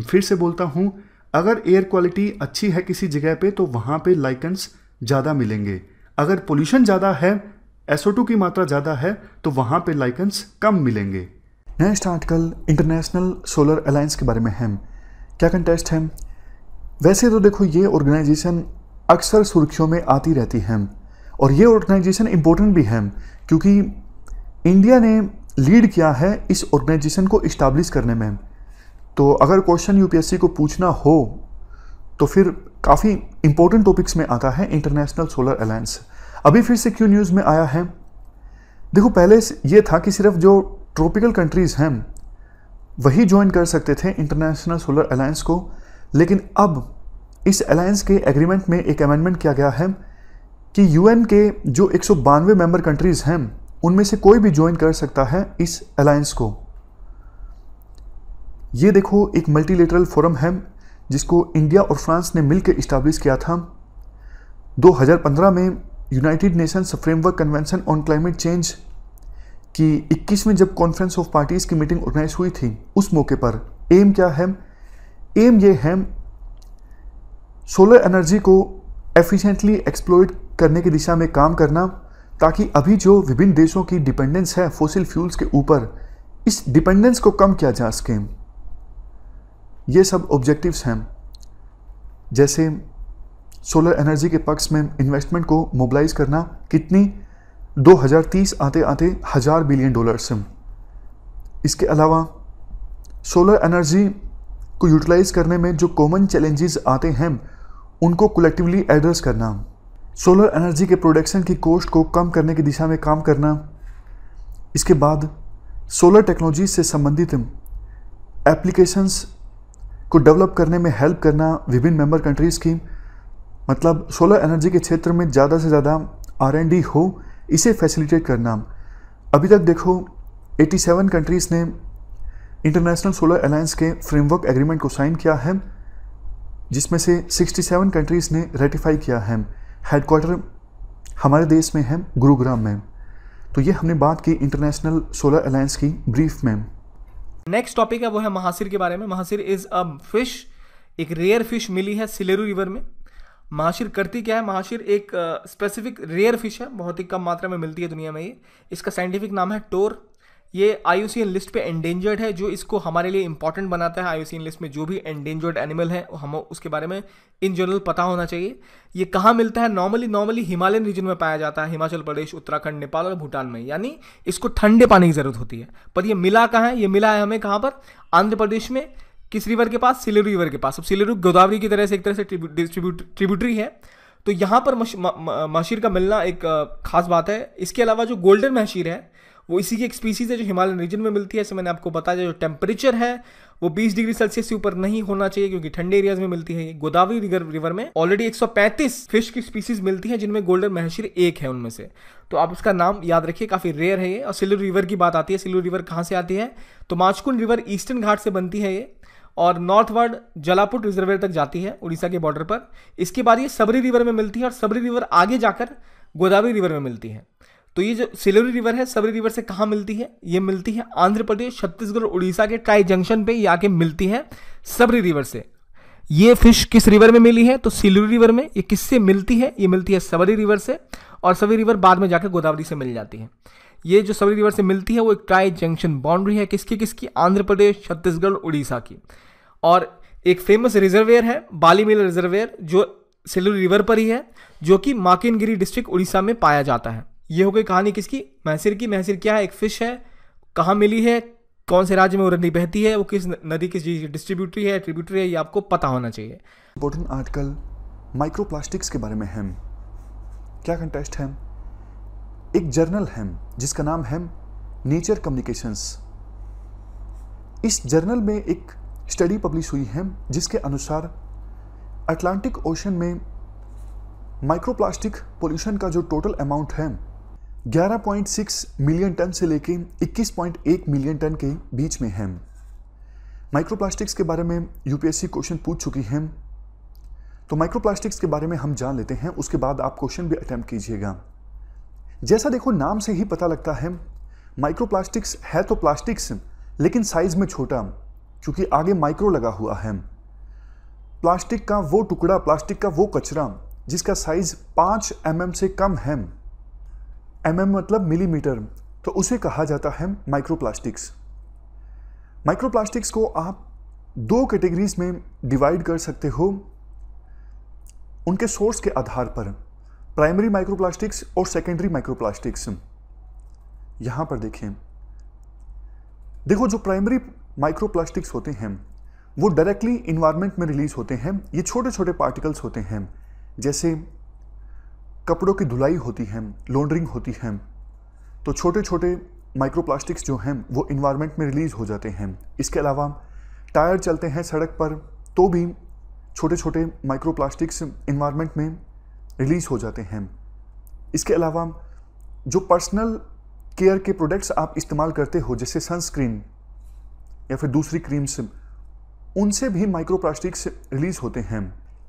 फिर से बोलता हूँ अगर एयर क्वालिटी अच्छी है किसी जगह पे तो वहाँ पे लाइकन्स ज़्यादा मिलेंगे अगर पोल्यूशन ज़्यादा है SO2 की मात्रा ज़्यादा है तो वहाँ पे लाइकेंस कम मिलेंगे next article international solar alliance के बारे में है क्या कंटेस्ट है वैसे तो देखो ये ऑर्गेनाइजेशन अक्सर सुर्खियों में आती रहती है और ये ऑर्गेनाइजेशन इम्पोर्टेंट भी है क्योंकि इंडिया ने लीड किया है इस ऑर्गेनाइजेशन को इस्टाब्लिश करने में तो अगर क्वेश्चन यूपीएससी को पूछना हो तो फिर काफ़ी इंपॉर्टेंट टॉपिक्स में आता है इंटरनेशनल सोलर अलायंस अभी फिर से क्यों न्यूज़ में आया है देखो पहले ये था कि सिर्फ जो ट्रॉपिकल कंट्रीज़ हैं वही ज्वाइन कर सकते थे इंटरनेशनल सोलर अलायंस को लेकिन अब इस अलायंस के एग्रीमेंट में एक अमेंडमेंट किया गया है कि यूएन के जो एक मेंबर कंट्रीज़ हैं उनमें से कोई भी ज्वाइन कर सकता है इस अलायंस को ये देखो एक मल्टीलेटरल फोरम है जिसको इंडिया और फ्रांस ने मिलकर इस्टाब्लिश किया था 2015 में united nations framework convention on climate change की 21वीं जब कॉन्फ्रेंस ऑफ पार्टीज की मीटिंग ऑर्गेनाइज हुई थी उस मौके पर एम क्या है एम ये है सोलर एनर्जी को एफिशिएंटली एक्सप्लोइट करने की दिशा में काम करना ताकि अभी जो विभिन्न देशों की डिपेंडेंस है फोसिल फ्यूल्स के ऊपर इस डिपेंडेंस को कम किया जा सके ये सब ऑब्जेक्टिव्स हैं जैसे सोलर एनर्जी के पक्ष में इन्वेस्टमेंट को मोबलाइज करना कितनी 2030 आते आते हज़ार बिलियन डॉलर से इसके अलावा सोलर एनर्जी को यूटिलाइज करने में जो कॉमन चैलेंजेस आते हैं उनको कलेक्टिवली एड्रेस करना सोलर एनर्जी के प्रोडक्शन की कॉस्ट को कम करने की दिशा में काम करना इसके बाद सोलर टेक्नोलॉजी से संबंधित एप्लीकेशंस को डेवलप करने में हेल्प करना विभिन्न मेंबर कंट्रीज़ की मतलब सोलर एनर्जी के क्षेत्र में ज़्यादा से ज़्यादा आर एन डी हो इसे फैसिलिटेट करना अभी तक देखो 87 कंट्रीज़ ने इंटरनेशनल सोलर अलायंस के फ्रेमवर्क एग्रीमेंट को साइन किया है जिसमें से 67 कंट्रीज़ ने रेटिफाई किया है हेडक्वार्टर हमारे देश में है गुरुग्राम में तो ये हमने बात की इंटरनेशनल सोलर अलायंस की ब्रीफ में नेक्स्ट टॉपिक है वो है महासिर के बारे में महासिर इज़ अ फिश एक रेयर फिश मिली है सिलेरू रिवर में महाशिर करती क्या है महाशिर एक स्पेसिफिक रेयर फिश है बहुत ही कम मात्रा में मिलती है दुनिया में ये इसका साइंटिफिक नाम है टोर ये आई लिस्ट पे एंडेंजर्ड है जो इसको हमारे लिए इंपॉर्टेंट बनाता है आई लिस्ट में जो भी एंडेंजर्ड एनिमल है हम उसके बारे में इन जनरल पता होना चाहिए ये कहाँ मिलता है नॉर्मली नॉर्मली हिमालयन रीजन में पाया जाता है हिमाचल प्रदेश उत्तराखंड नेपाल और भूटान में यानी इसको ठंडे पानी की ज़रूरत होती है पर यह मिला कहाँ है ये मिला है हमें कहाँ पर आंध्र प्रदेश में किस रिवर के पास सिलेरू रिवर के पास अब सिलेरू गोदावरी की तरह से एक तरह से डिस्ट्रीब्यूट ट्रिब्यूटरी है तो यहाँ पर मशीर का मिलना एक खास बात है इसके अलावा जो गोल्डन महशीर है वो इसी की एक स्पीसीज है जो हिमालयन रीजन में मिलती है ऐसे मैंने आपको बताया जो टेम्परेचर है वो 20 डिग्री सेल्सियस से ऊपर नहीं होना चाहिए क्योंकि ठंडे एरियाज में मिलती है गोदावरी रिवर रिवर में ऑलरेडी 135 फिश की स्पीसीज मिलती है जिनमें गोल्डन महशीर एक है उनमें से तो आप उसका नाम याद रखिए काफ़ी रेयर है ये और सिलू रिवर की बात आती है सिलू रिवर कहाँ से आती है तो माचकुंड रिवर ईस्टर्न घाट से बनती है ये और नॉर्थवर्ड जलापुट रिजर्वेयर तक जाती है उड़ीसा के बॉर्डर पर इसके बाद ये सबरी रिवर में मिलती है और सबरी रिवर आगे जाकर गोदावरी रिवर में मिलती है तो ये जो सिलोरी रिवर है सबरी रिवर से कहाँ मिलती है ये मिलती है आंध्र प्रदेश छत्तीसगढ़ उड़ीसा के ट्राई जंक्शन पे ये आके मिलती है सबरी रिवर से ये फिश किस रिवर में मिली है तो सिलोरी रिवर में ये किससे मिलती है ये मिलती है सबरी रिवर से और सबरी रिवर बाद में जाकर गोदावरी से मिल जाती है ये जो सबरी रिवर से मिलती है वो एक ट्राई जंक्शन बाउंड्री है किसकी किसकी आंध्र प्रदेश छत्तीसगढ़ उड़ीसा की और एक फेमस रिजर्वेयर है बाली मिल रिजर्वेयर जो सेलू रिवर पर ही है जो कि माकिनगिरी डिस्ट्रिक्ट उड़ीसा में पाया जाता है ये हो गई कहानी किसकी महसिर की महसिर क्या है एक फ़िश है कहाँ मिली है कौन से राज्य में वो नदी बहती है वो किस नदी की डिस्ट्रीब्यूटरी है ट्रिब्यूटरी है ये आपको पता होना चाहिए इम्पोर्टेंट आर्टिकल माइक्रोप्लास्टिक्स के बारे में हेम क्या कंटेस्ट हैम एक जर्नल हेम जिसका नाम हेम नेचर कम्युनिकेशंस इस जर्नल में एक स्टडी पब्लिश हुई है जिसके अनुसार अटलांटिक ओशन में माइक्रोप्लास्टिक पोल्यूशन का जो टोटल अमाउंट है 11.6 मिलियन टन से लेकर 21.1 मिलियन टन के बीच में है माइक्रोप्लास्टिक्स के बारे में यूपीएससी क्वेश्चन पूछ चुकी है तो माइक्रोप्लास्टिक्स के बारे में हम जान लेते हैं उसके बाद आप क्वेश्चन भी अटैम्प्ट कीजिएगा जैसा देखो नाम से ही पता लगता है माइक्रोप्लास्टिक्स है तो प्लास्टिक्स लेकिन साइज में छोटा चूँकि आगे माइक्रो लगा हुआ है प्लास्टिक का वो टुकड़ा प्लास्टिक का वो कचरा जिसका साइज पांच एम mm से कम है एम mm मतलब मिलीमीटर तो उसे कहा जाता है माइक्रोप्लास्टिक्स माइक्रोप्लास्टिक्स को आप दो कैटेगरीज में डिवाइड कर सकते हो उनके सोर्स के आधार पर प्राइमरी माइक्रोप्लास्टिक्स और सेकेंडरी माइक्रोप्लास्टिक्स यहां पर देखें देखो जो प्राइमरी माइक्रोप्लास्टिक्स होते हैं वो डायरेक्टली इन्वायरमेंट में रिलीज़ होते हैं ये छोटे छोटे पार्टिकल्स होते हैं जैसे कपड़ों की धुलाई होती है लॉन्ड्रिंग होती है तो छोटे छोटे माइक्रोप्लास्टिक्स जो हैं वो इन्वायरमेंट में रिलीज़ हो जाते हैं इसके अलावा टायर चलते हैं सड़क पर तो भी छोटे छोटे माइक्रोप्लास्टिक्स इन्वायरमेंट में रिलीज़ हो जाते हैं इसके अलावा जो पर्सनल केयर के प्रोडक्ट्स आप इस्तेमाल करते हो जैसे सनस्क्रीन या फिर दूसरी क्रीम्स उनसे भी माइक्रोप्लास्टिक्स रिलीज होते हैं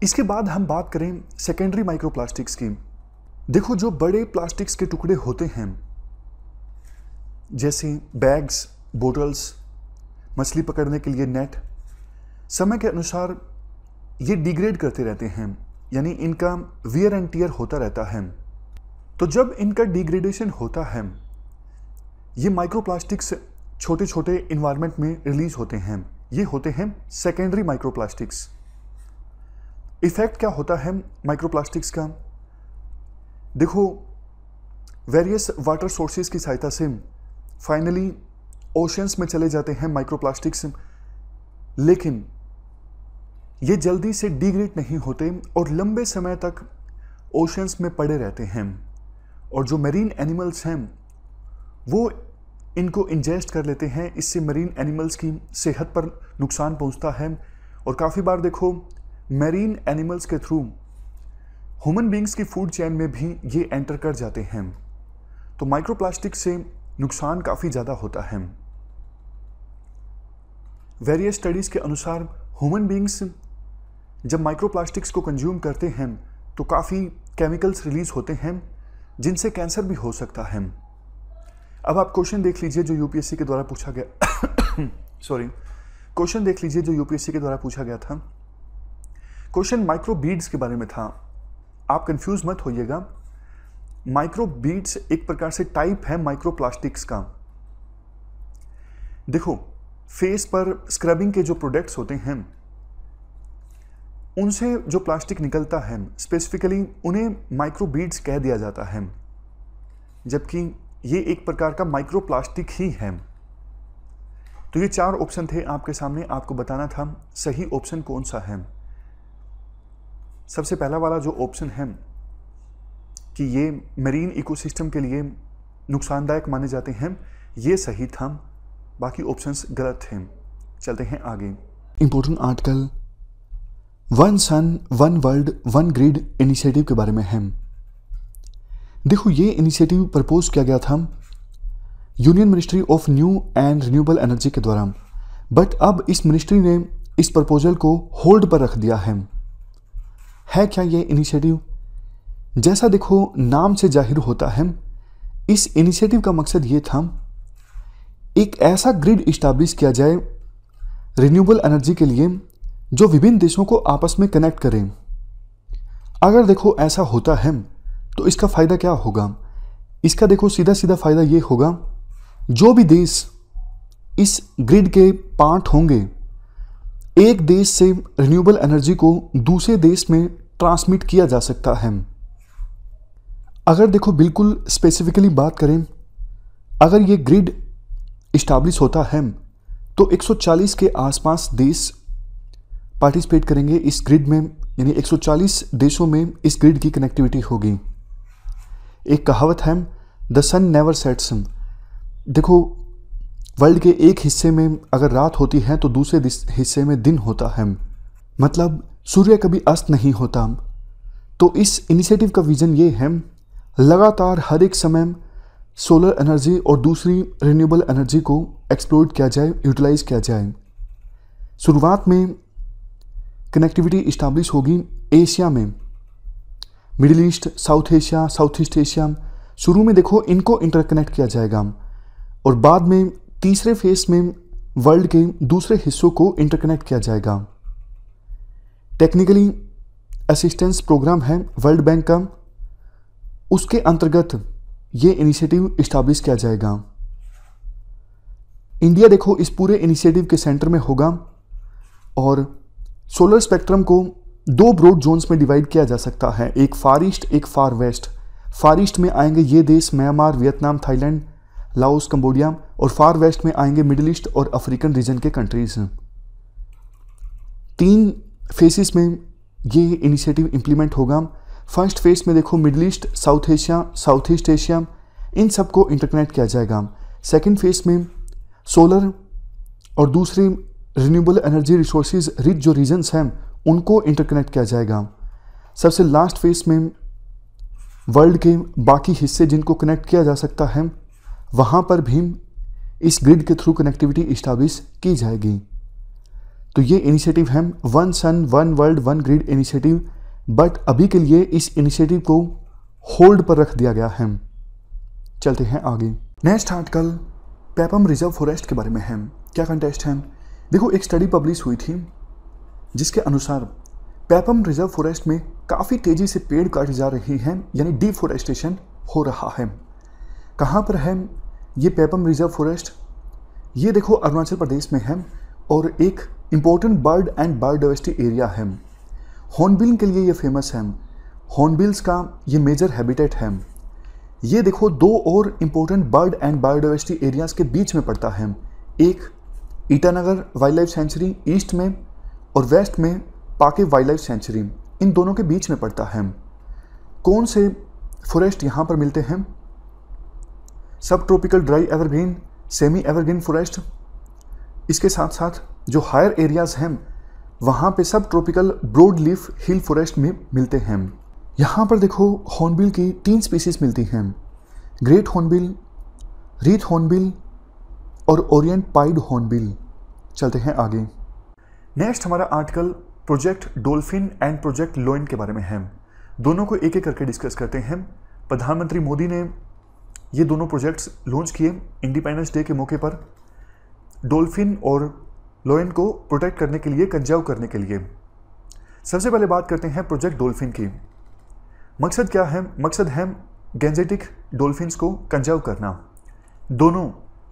इसके बाद हम बात करें सेकेंडरी माइक्रोप्लास्टिक्स की देखो जो बड़े प्लास्टिक्स के टुकड़े होते हैं जैसे बैग्स बोटल्स मछली पकड़ने के लिए नेट समय के अनुसार ये डिग्रेड करते रहते हैं यानी इनका वियर एंड टीयर होता रहता है तो जब इनका डिग्रेडेशन होता है ये माइक्रोप्लास्टिक्स छोटे छोटे इन्वायरमेंट में रिलीज होते हैं ये होते हैं सेकेंडरी माइक्रोप्लास्टिक्स इफ़ेक्ट क्या होता है माइक्रोप्लास्टिक्स का देखो वेरियस वाटर सोर्सेज की सहायता से फाइनली ओशंस में चले जाते हैं माइक्रोप्लास्टिक्स लेकिन ये जल्दी से डिग्रेड नहीं होते और लंबे समय तक ओशंस में पड़े रहते हैं और जो मेरीन एनिमल्स हैं वो इनको इंजेस्ट कर लेते हैं इससे मरीन एनिमल्स की सेहत पर नुकसान पहुंचता है और काफ़ी बार देखो मरीन एनिमल्स के थ्रू ह्यूमन बींग्स की फूड चैन में भी ये एंटर कर जाते हैं तो माइक्रोप्लास्टिक से नुकसान काफ़ी ज़्यादा होता है वेरियस स्टडीज़ के अनुसार ह्यूमन बींग्स जब माइक्रोप्लास्टिक्स को कंज्यूम करते हैं तो काफ़ी केमिकल्स रिलीज़ होते हैं जिनसे कैंसर भी हो सकता है अब आप क्वेश्चन देख लीजिए जो यूपीएससी के द्वारा पूछा गया सॉरी क्वेश्चन देख लीजिए जो यूपीएससी के द्वारा पूछा गया था क्वेश्चन माइक्रो बीड्स के बारे में था आप कंफ्यूज मत होइएगा माइक्रो बीड्स एक प्रकार से टाइप है माइक्रो प्लास्टिक्स का देखो फेस पर स्क्रबिंग के जो प्रोडक्ट्स होते हैं उनसे जो प्लास्टिक निकलता है स्पेसिफिकली उन्हें माइक्रो बीड्स कह दिया जाता है जबकि ये एक प्रकार का माइक्रोप्लास्टिक ही है तो ये चार ऑप्शन थे आपके सामने आपको बताना था सही ऑप्शन कौन सा है सबसे पहला वाला जो ऑप्शन है कि ये मरीन इकोसिस्टम के लिए नुकसानदायक माने जाते हैं ये सही था बाकी ऑप्शंस गलत थे चलते हैं आगे important article one sun one world one grid initiative के बारे में है देखो ये इनिशिएटिव प्रपोज किया गया था union ministry of new and renewable energy के द्वारा बट अब इस मिनिस्ट्री ने इस प्रपोजल को होल्ड पर रख दिया है है क्या ये इनिशिएटिव जैसा देखो नाम से जाहिर होता है इस इनिशिएटिव का मकसद ये था एक ऐसा ग्रिड इस्टाब्लिश किया जाए रिन्यूएबल एनर्जी के लिए जो विभिन्न देशों को आपस में कनेक्ट करें अगर देखो ऐसा होता है तो इसका फ़ायदा क्या होगा इसका देखो सीधा सीधा फ़ायदा ये होगा जो भी देश इस ग्रिड के पार्ट होंगे एक देश से रिन्यूएबल एनर्जी को दूसरे देश में ट्रांसमिट किया जा सकता है अगर देखो बिल्कुल स्पेसिफिकली बात करें अगर ये ग्रिड इस्टाब्लिश होता है तो 140 के आसपास देश पार्टिसिपेट करेंगे इस ग्रिड में यानी 140 देशों में इस ग्रिड की कनेक्टिविटी होगी एक कहावत है the sun never set sun देखो वर्ल्ड के एक हिस्से में अगर रात होती है तो दूसरे हिस्से में दिन होता है मतलब सूर्य कभी अस्त नहीं होता तो इस इनिशिएटिव का विज़न ये है लगातार हर एक समय सोलर एनर्जी और दूसरी रिन्यूएबल एनर्जी को एक्सप्लोर किया जाए यूटिलाइज किया जाए शुरुआत में कनेक्टिविटी इस्टाब्लिश होगी एशिया में middle east south Asia south east Asia शुरू में देखो इनको इंटरकनेक्ट किया जाएगा और बाद में तीसरे फेस में वर्ल्ड के दूसरे हिस्सों को इंटरकनेक्ट किया जाएगा टेक्निकली असिस्टेंस प्रोग्राम है वर्ल्ड बैंक का उसके अंतर्गत ये इनिशिएटिव इस्टाब्लिश किया जाएगा इंडिया देखो इस पूरे इनिशिएटिव के सेंटर में होगा और सोलर स्पेक्ट्रम को दो ब्रॉड जोन्स में डिवाइड किया जा सकता है एक फार ईस्ट एक फार वेस्ट फार ईस्ट में आएंगे ये देश Myanmar Vietnam Thailand Laos Cambodia और फार वेस्ट में आएंगे मिडिल ईस्ट और अफ्रीकन रीजन के कंट्रीज तीन फेसिस में ये इनिशिएटिव इंप्लीमेंट होगा फर्स्ट फेज में देखो middle east south Asia south east Asia इन सब को इंटरकनेक्ट किया जाएगा सेकेंड फेज में सोलर और दूसरे रिन्यूबल एनर्जी रिसोर्सेज रिच जो रीजन्स हैं उनको इंटरकनेक्ट किया जाएगा सबसे लास्ट फेस में वर्ल्ड के बाकी हिस्से जिनको कनेक्ट किया जा सकता है वहाँ पर भी इस ग्रिड के थ्रू कनेक्टिविटी इस्टाब्लिश की जाएगी तो ये इनिशिएटिव है one sun one world one grid initiative but अभी के लिए इस इनिशिएटिव को होल्ड पर रख दिया गया है चलते हैं आगे next article Papum reserve forest के बारे में है क्या कंटेस्ट है देखो एक स्टडी पब्लिश हुई थी जिसके अनुसार पैपम रिजर्व फॉरेस्ट में काफ़ी तेज़ी से पेड़ काटे जा रहे हैं यानी डिफॉरेस्टेशन हो रहा है कहाँ पर है ये पैपम रिजर्व फॉरेस्ट ये देखो अरुणाचल प्रदेश में है और एक important bird and biodiversity area है हॉर्नबिल के लिए ये फेमस है हॉर्नबिल्स का ये मेजर हैबिटेट है ये देखो दो और important bird and biodiversity areas के बीच में पड़ता है एक Itanagar wildlife sanctuary east में और वेस्ट में पाके वाइल्ड लाइफ सेंचुरी इन दोनों के बीच में पड़ता है कौन से फॉरेस्ट यहाँ पर मिलते हैं सब tropical dry evergreen semi evergreen forest इसके साथ साथ जो हायर एरियाज़ हैं वहाँ पे सब tropical broad leaf hill forest में मिलते हैं यहाँ पर देखो हॉर्नबिल की तीन स्पीसीज मिलती हैं ग्रेट हॉर्नबिल रीथ हॉर्नबिल और ओरिएंट पाइड हॉर्नबिल चलते हैं आगे नेक्स्ट हमारा article project dolphin and project lion के बारे में है दोनों को एक एक करके डिस्कस करते हैं प्रधानमंत्री मोदी ने ये दोनों प्रोजेक्ट्स लॉन्च किए इंडिपेंडेंस डे के मौके पर डोल्फिन और लोइन को प्रोटेक्ट करने के लिए कंजर्व करने के लिए सबसे पहले बात करते हैं प्रोजेक्ट डोल्फिन की मकसद क्या है मकसद है गेंजेटिक डोल्फिन को कंजर्व करना दोनों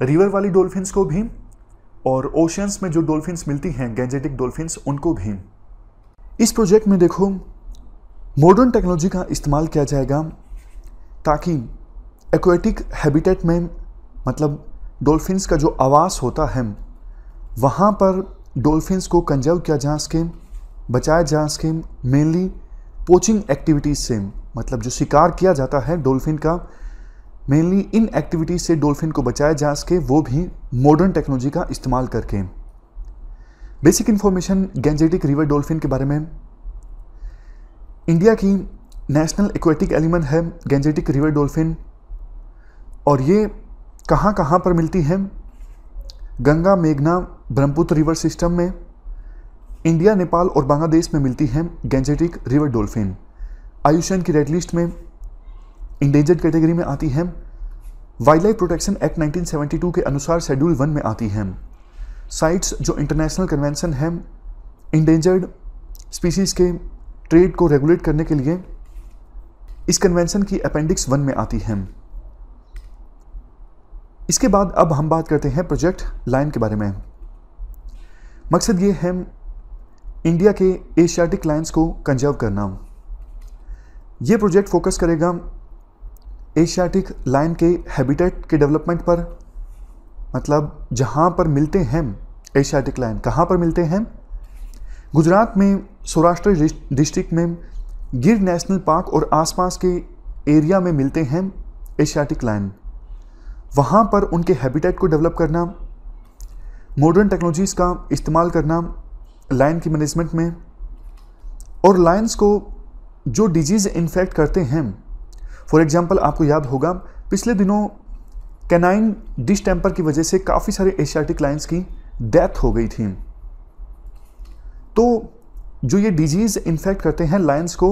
रिवर वाली डोल्फिन को भी और ओशंस में जो डोल्फिन मिलती हैं गैजेटिक डोल्फिन उनको भी इस प्रोजेक्ट में देखो मॉडर्न टेक्नोलॉजी का इस्तेमाल किया जाएगा ताकि एक्वेटिक हैबिटेट में मतलब डॉल्फिन्स का जो आवास होता है वहाँ पर डोल्फिनस को कंजर्व किया जा सके बचाया जा सके मेनली पोचिंग एक्टिविटीज़ से मतलब जो शिकार किया जाता है डोल्फिन का मेनली इन एक्टिविटीज़ से डॉल्फिन को बचाया जा सके वो भी मॉडर्न टेक्नोलॉजी का इस्तेमाल करके basic information Gangetic river dolphin के बारे में इंडिया की नेशनल एक्वेटिक एलिमेंट है गेंजेटिक रिवर डॉल्फिन और ये कहाँ कहाँ पर मिलती है गंगा मेघना ब्रह्मपुत्र रिवर सिस्टम में इंडिया नेपाल और बांग्लादेश में मिलती है गेंजेटिक रिवर डॉल्फिन आयुषन की रेड लिस्ट में इंडेंजर्ड कैटेगरी में आती हैं वाइल्ड लाइफ प्रोटेक्शन एक्ट 1972 के अनुसार शेड्यूल वन में आती हैं साइट्स जो इंटरनेशनल कन्वेंशन है इंडेंजर्ड स्पीशीज़ के ट्रेड को रेगुलेट करने के लिए इस कन्वेंशन की अपेंडिक्स वन में आती हैं इसके बाद अब हम बात करते हैं प्रोजेक्ट लाइन के बारे में मकसद ये है इंडिया के एशियाटिक लाइन्स को कंजर्व करना ये प्रोजेक्ट फोकस करेगा एशियाटिक लाइन के हैबिटेट के डेवलपमेंट पर मतलब जहाँ पर मिलते हैं एशियाटिक लाइन कहाँ पर मिलते हैं गुजरात में सौराष्ट्र डिस्ट्रिक्ट में गिर नेशनल पार्क और आसपास के एरिया में मिलते हैं एशियाटिक लाइन वहाँ पर उनके हैबिटेट को डेवलप करना मॉडर्न टेक्नोलॉजीज़ का इस्तेमाल करना लाइन की मैनेजमेंट में और लाइन्स को जो डिजीज़ इन्फेक्ट करते हैं फॉर एग्जाम्पल आपको याद होगा पिछले दिनों कैनाइन डिश टेम्पर की वजह से काफ़ी सारे एशियाटिक लाइन्स की डेथ हो गई थी तो जो ये डिजीज़ इन्फेक्ट करते हैं लाइन्स को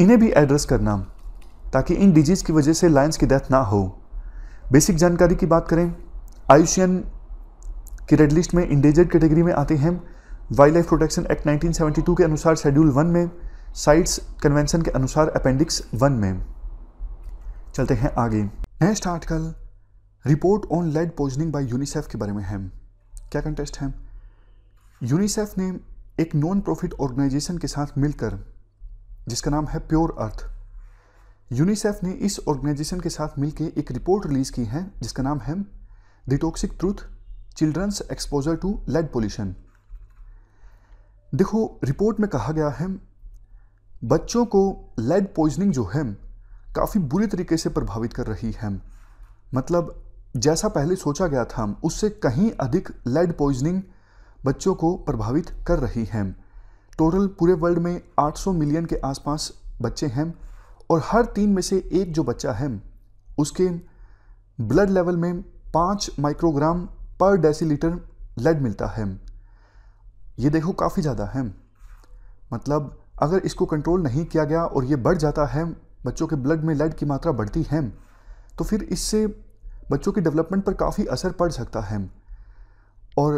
इन्हें भी एड्रेस करना ताकि इन डिजीज़ की वजह से लाइन्स की डेथ ना हो बेसिक जानकारी की बात करें आयुषियन की रेड लिस्ट में इंडेजर्ड कैटेगरी में आते हैं वाइल्ड लाइफ प्रोटेक्शन एक्ट 1972 के अनुसार शेड्यूल वन में साइट्स कन्वेंशन के अनुसार अपेंडिक्स वन में चलते हैं आगे next article report on lead poisoning by UNICEF के बारे में है क्या कंटेस्ट है यूनिसेफ ने एक नॉन प्रॉफिट ऑर्गेनाइजेशन के साथ मिलकर जिसका नाम है प्योर अर्थ यूनिसेफ ने इस ऑर्गेनाइजेशन के साथ मिलकर एक रिपोर्ट रिलीज़ की है जिसका नाम है the toxic truth children's exposure to lead pollution देखो रिपोर्ट में कहा गया है बच्चों को लेड पॉइजनिंग जो है काफ़ी बुरी तरीके से प्रभावित कर रही है मतलब जैसा पहले सोचा गया था उससे कहीं अधिक लेड पॉइजनिंग बच्चों को प्रभावित कर रही है टोटल पूरे वर्ल्ड में 800 मिलियन के आसपास बच्चे हैं और हर तीन में से एक जो बच्चा है उसके ब्लड लेवल में पाँच माइक्रोग्राम पर डेसीलीटर लेड मिलता है ये देखो काफ़ी ज़्यादा है मतलब अगर इसको कंट्रोल नहीं किया गया और ये बढ़ जाता है बच्चों के ब्लड में लेड की मात्रा बढ़ती है तो फिर इससे बच्चों की डेवलपमेंट पर काफ़ी असर पड़ सकता है और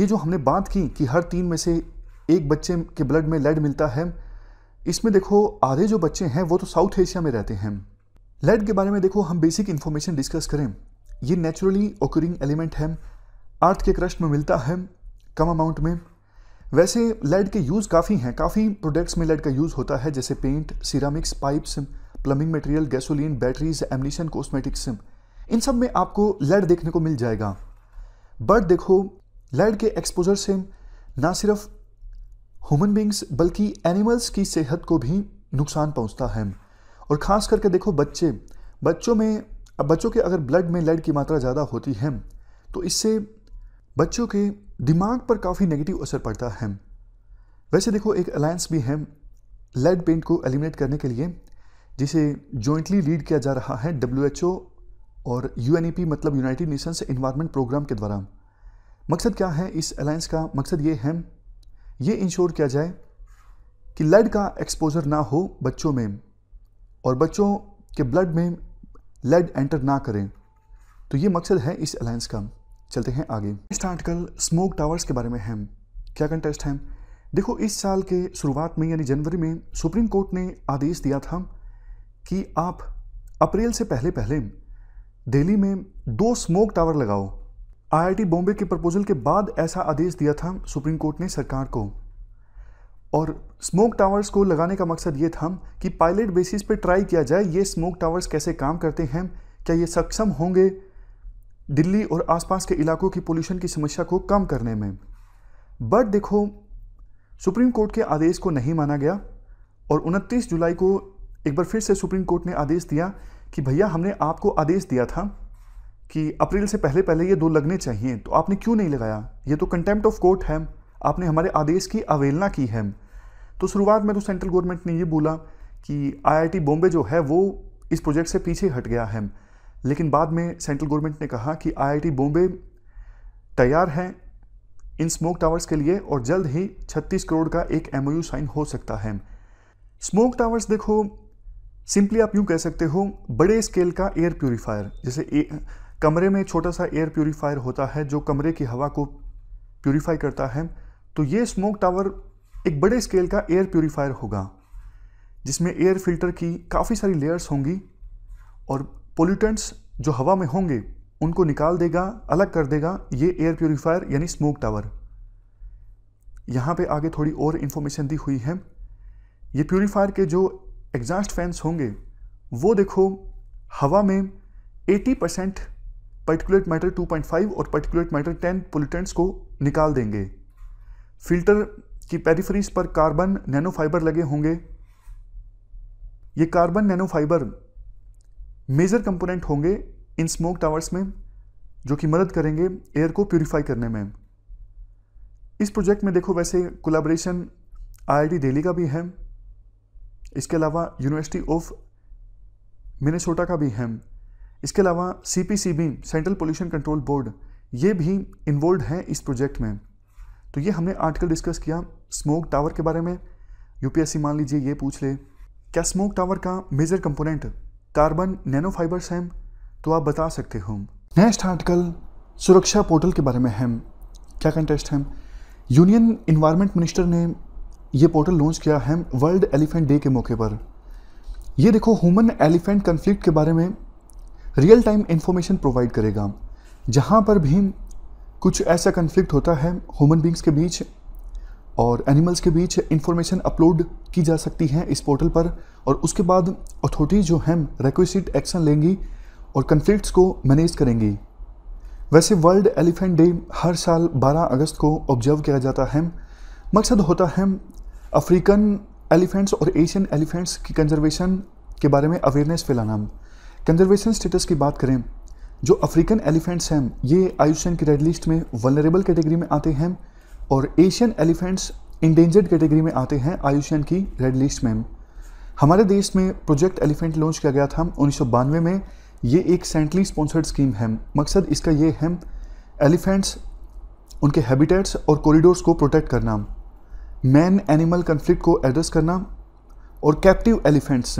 ये जो हमने बात की कि हर तीन में से एक बच्चे के ब्लड में लेड मिलता है इसमें देखो आधे जो बच्चे हैं वो तो साउथ एशिया में रहते हैं लेड के बारे में देखो हम बेसिक इन्फॉर्मेशन डिस्कस करें ये नेचुरली ओकरिंग एलिमेंट है अर्थ के क्रस्ट में मिलता है कम अमाउंट में वैसे लेड के यूज़ काफ़ी हैं काफ़ी प्रोडक्ट्स में लेड का यूज़ होता है जैसे paint ceramics pipes plumbing material gasoline batteries ammunition cosmetics इन सब में आपको लेड देखने को मिल जाएगा बट देखो लेड के एक्सपोजर से ना सिर्फ ह्यूमन बींग्स बल्कि एनिमल्स की सेहत को भी नुकसान पहुंचता है और ख़ास करके देखो बच्चे बच्चों में बच्चों के अगर ब्लड में लेड की मात्रा ज़्यादा होती है तो इससे बच्चों के दिमाग पर काफ़ी नेगेटिव असर पड़ता है वैसे देखो एक अलायंस भी है लेड पेंट को एलिमिनेट करने के लिए जिसे जॉइंटली लीड किया जा रहा है डब्ल्यू और यू e मतलब यूनाइटेड नेशंस इन्वायरमेंट प्रोग्राम के द्वारा मकसद क्या है इस अलायंस का मकसद ये है ये इंश्योर किया जाए कि लेड का एक्सपोजर ना हो बच्चों में और बच्चों के ब्लड में लेड एंटर ना करें तो ये मकसद है इस अलायंस का चलते हैं आगे नेक्स्ट आर्टिकल स्मोक टावर्स के बारे में है क्या कंटेस्ट है देखो इस साल के शुरुआत में यानी जनवरी में सुप्रीम कोर्ट ने आदेश दिया था कि आप अप्रैल से पहले पहले दिल्ली में दो स्मोक टावर लगाओ आईआईटी बॉम्बे के प्रपोजल के बाद ऐसा आदेश दिया था सुप्रीम कोर्ट ने सरकार को और स्मोक टावर्स को लगाने का मकसद ये था कि पायलट बेसिस पर ट्राई किया जाए ये स्मोक टावर्स कैसे काम करते हैं क्या ये सक्षम होंगे दिल्ली और आसपास के इलाकों की पोल्यूशन की समस्या को कम करने में बट देखो सुप्रीम कोर्ट के आदेश को नहीं माना गया और 29 जुलाई को एक बार फिर से सुप्रीम कोर्ट ने आदेश दिया कि भैया हमने आपको आदेश दिया था कि अप्रैल से पहले पहले ये दो लगने चाहिए तो आपने क्यों नहीं लगाया ये तो कंटेम्प्ट ऑफ कोर्ट है आपने हमारे आदेश की अवेलना की है तो शुरुआत में तो सेंट्रल गवर्नमेंट ने ये बोला कि आईआईटी बॉम्बे जो है वो इस प्रोजेक्ट से पीछे हट गया है लेकिन बाद में सेंट्रल गवर्नमेंट ने कहा कि आईआईटी बॉम्बे तैयार है इन स्मोक टावर्स के लिए और जल्द ही 36 करोड़ का एक एमओयू साइन हो सकता है स्मोक टावर्स देखो सिंपली आप यूँ कह सकते हो बड़े स्केल का एयर प्योरीफायर जैसे ए, कमरे में छोटा सा एयर प्योरीफायर होता है जो कमरे की हवा को प्योरीफाई करता है तो ये स्मोक टावर एक बड़े स्केल का एयर प्योरीफायर होगा जिसमें एयर फिल्टर की काफ़ी सारी लेयर्स होंगी और पोल्यूटेंट्स जो हवा में होंगे उनको निकाल देगा अलग कर देगा ये एयर प्योरीफायर यानी स्मोक टावर यहाँ पे आगे थोड़ी और इन्फॉर्मेशन दी हुई है ये प्योरीफायर के जो एग्जास्ट फैंस होंगे वो देखो हवा में 80 परसेंट पर्टिकुलेट मैटर 2.5 और पर्टिकुलेट मैटर 10 पोल्यूटेंट्स को निकाल देंगे फिल्टर की पेरीफरीज पर कार्बन नैनो फाइबर लगे होंगे ये carbon nano fibre major component होंगे इन स्मोक टावर्स में जो कि मदद करेंगे एयर को प्योरीफाई करने में इस प्रोजेक्ट में देखो वैसे कोलाब्रेशन आईआईटी दिल्ली का भी है इसके अलावा यूनिवर्सिटी ऑफ मिनेसोटा का भी है इसके अलावा C P C B central pollution control board ये भी इन्वॉल्व हैं इस प्रोजेक्ट में तो ये हमने आर्टिकल डिस्कस किया स्मोक टावर के बारे में यूपीएससी मान लीजिए ये पूछ ले क्या स्मोक टावर का major component carbon nano fibres हैं तो आप बता सकते हो नेक्स्ट आर्टिकल सुरक्षा पोर्टल के बारे में है क्या कंटेस्ट है यूनियन इन्वायरमेंट मिनिस्टर ने ये पोर्टल लॉन्च किया है वर्ल्ड एलिफेंट डे के मौके पर ये देखो ह्यूमन एलिफेंट कन्फ्लिक्ट के बारे में रियल टाइम इंफॉर्मेशन प्रोवाइड करेगा जहाँ पर भी कुछ ऐसा कन्फ्लिक्ट होता है ह्यूमन बींग्स के बीच और एनिमल्स के बीच इंफॉर्मेशन अपलोड की जा सकती है इस पोर्टल पर और उसके बाद अथॉरिटी जो हैं रिक्वेस्ट एक्शन लेंगी और कन्फ्लिक्ट्स को मैनेज करेंगी वैसे वर्ल्ड एलिफेंट डे हर साल 12 अगस्त को ऑब्जर्व किया जाता है मकसद होता है अफ्रीकन एलिफेंट्स और एशियन एलिफेंट्स की कंजर्वेशन के बारे में अवेयरनेस फैलाना कंजर्वेशन स्टेटस की बात करें जो अफ्रीकन एलिफेंट्स हैं ये आयुषन की रेड लिस्ट में वनरेबल कैटेगरी में आते हैं और एशियन एलिफेंट्स इंडेंजर्ड कैटेगरी में आते हैं आयुषन की रेड लिस्ट में हमारे देश में प्रोजेक्ट एलिफेंट लॉन्च किया गया था उन्नीस में ये एक सेंट्रली स्पॉन्सर्ड स्कीम है मकसद इसका ये है एलिफेंट्स उनके हैबिटेट्स और कॉरिडोर्स को प्रोटेक्ट करना मैन एनिमल कन्फ्लिक्ट को एड्रेस करना और कैप्टिव एलिफेंट्स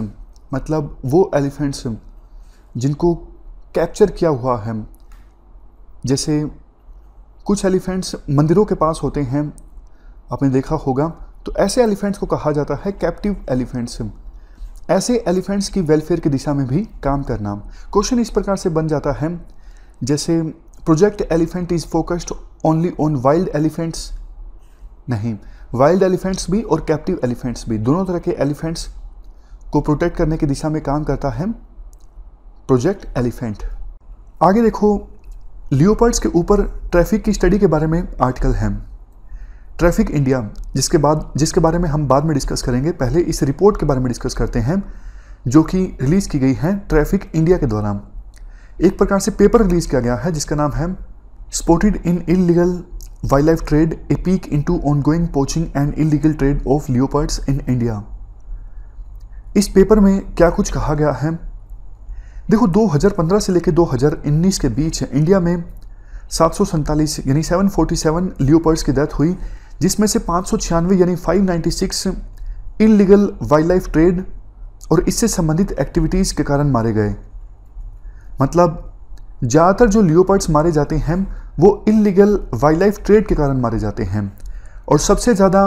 मतलब वो एलिफेंट्स जिनको कैप्चर किया हुआ है जैसे कुछ एलिफेंट्स मंदिरों के पास होते हैं आपने देखा होगा तो ऐसे एलिफेंट्स को कहा जाता है कैप्टिव एलिफेंट्स ऐसे एलिफेंट्स की वेलफेयर की दिशा में भी काम करना क्वेश्चन इस प्रकार से बन जाता है जैसे project elephant is focused only on wild elephants नहीं वाइल्ड एलिफेंट्स भी और कैप्टिव एलिफेंट्स भी दोनों तरह के एलिफेंट्स को प्रोटेक्ट करने की दिशा में काम करता है प्रोजेक्ट एलिफेंट आगे देखो लियोपर्ड्स के ऊपर ट्रैफिक की स्टडी के बारे में आर्टिकल है ट्रैफिक इंडिया जिसके बाद जिसके बारे में हम बाद में डिस्कस करेंगे पहले इस रिपोर्ट के बारे में डिस्कस करते हैं जो कि रिलीज़ की गई है ट्रैफिक इंडिया के द्वारा एक प्रकार से पेपर रिलीज़ किया गया है जिसका नाम है spotted in illegal wildlife trade a peek into ongoing poaching and illegal trade of leopards in India इस पेपर में क्या कुछ कहा गया है देखो 2015 से लेकर 2019 के बीच इंडिया में सात यानी 747 लियोपर्ड्स की डेथ हुई जिसमें से पाँच यानी 596 इलीगल वाइल्ड लाइफ ट्रेड और इससे संबंधित एक्टिविटीज़ के कारण मारे गए मतलब ज़्यादातर जो लियोपर्ड्स मारे जाते हैं वो इलीगल वाइल्ड लाइफ ट्रेड के कारण मारे जाते हैं और सबसे ज़्यादा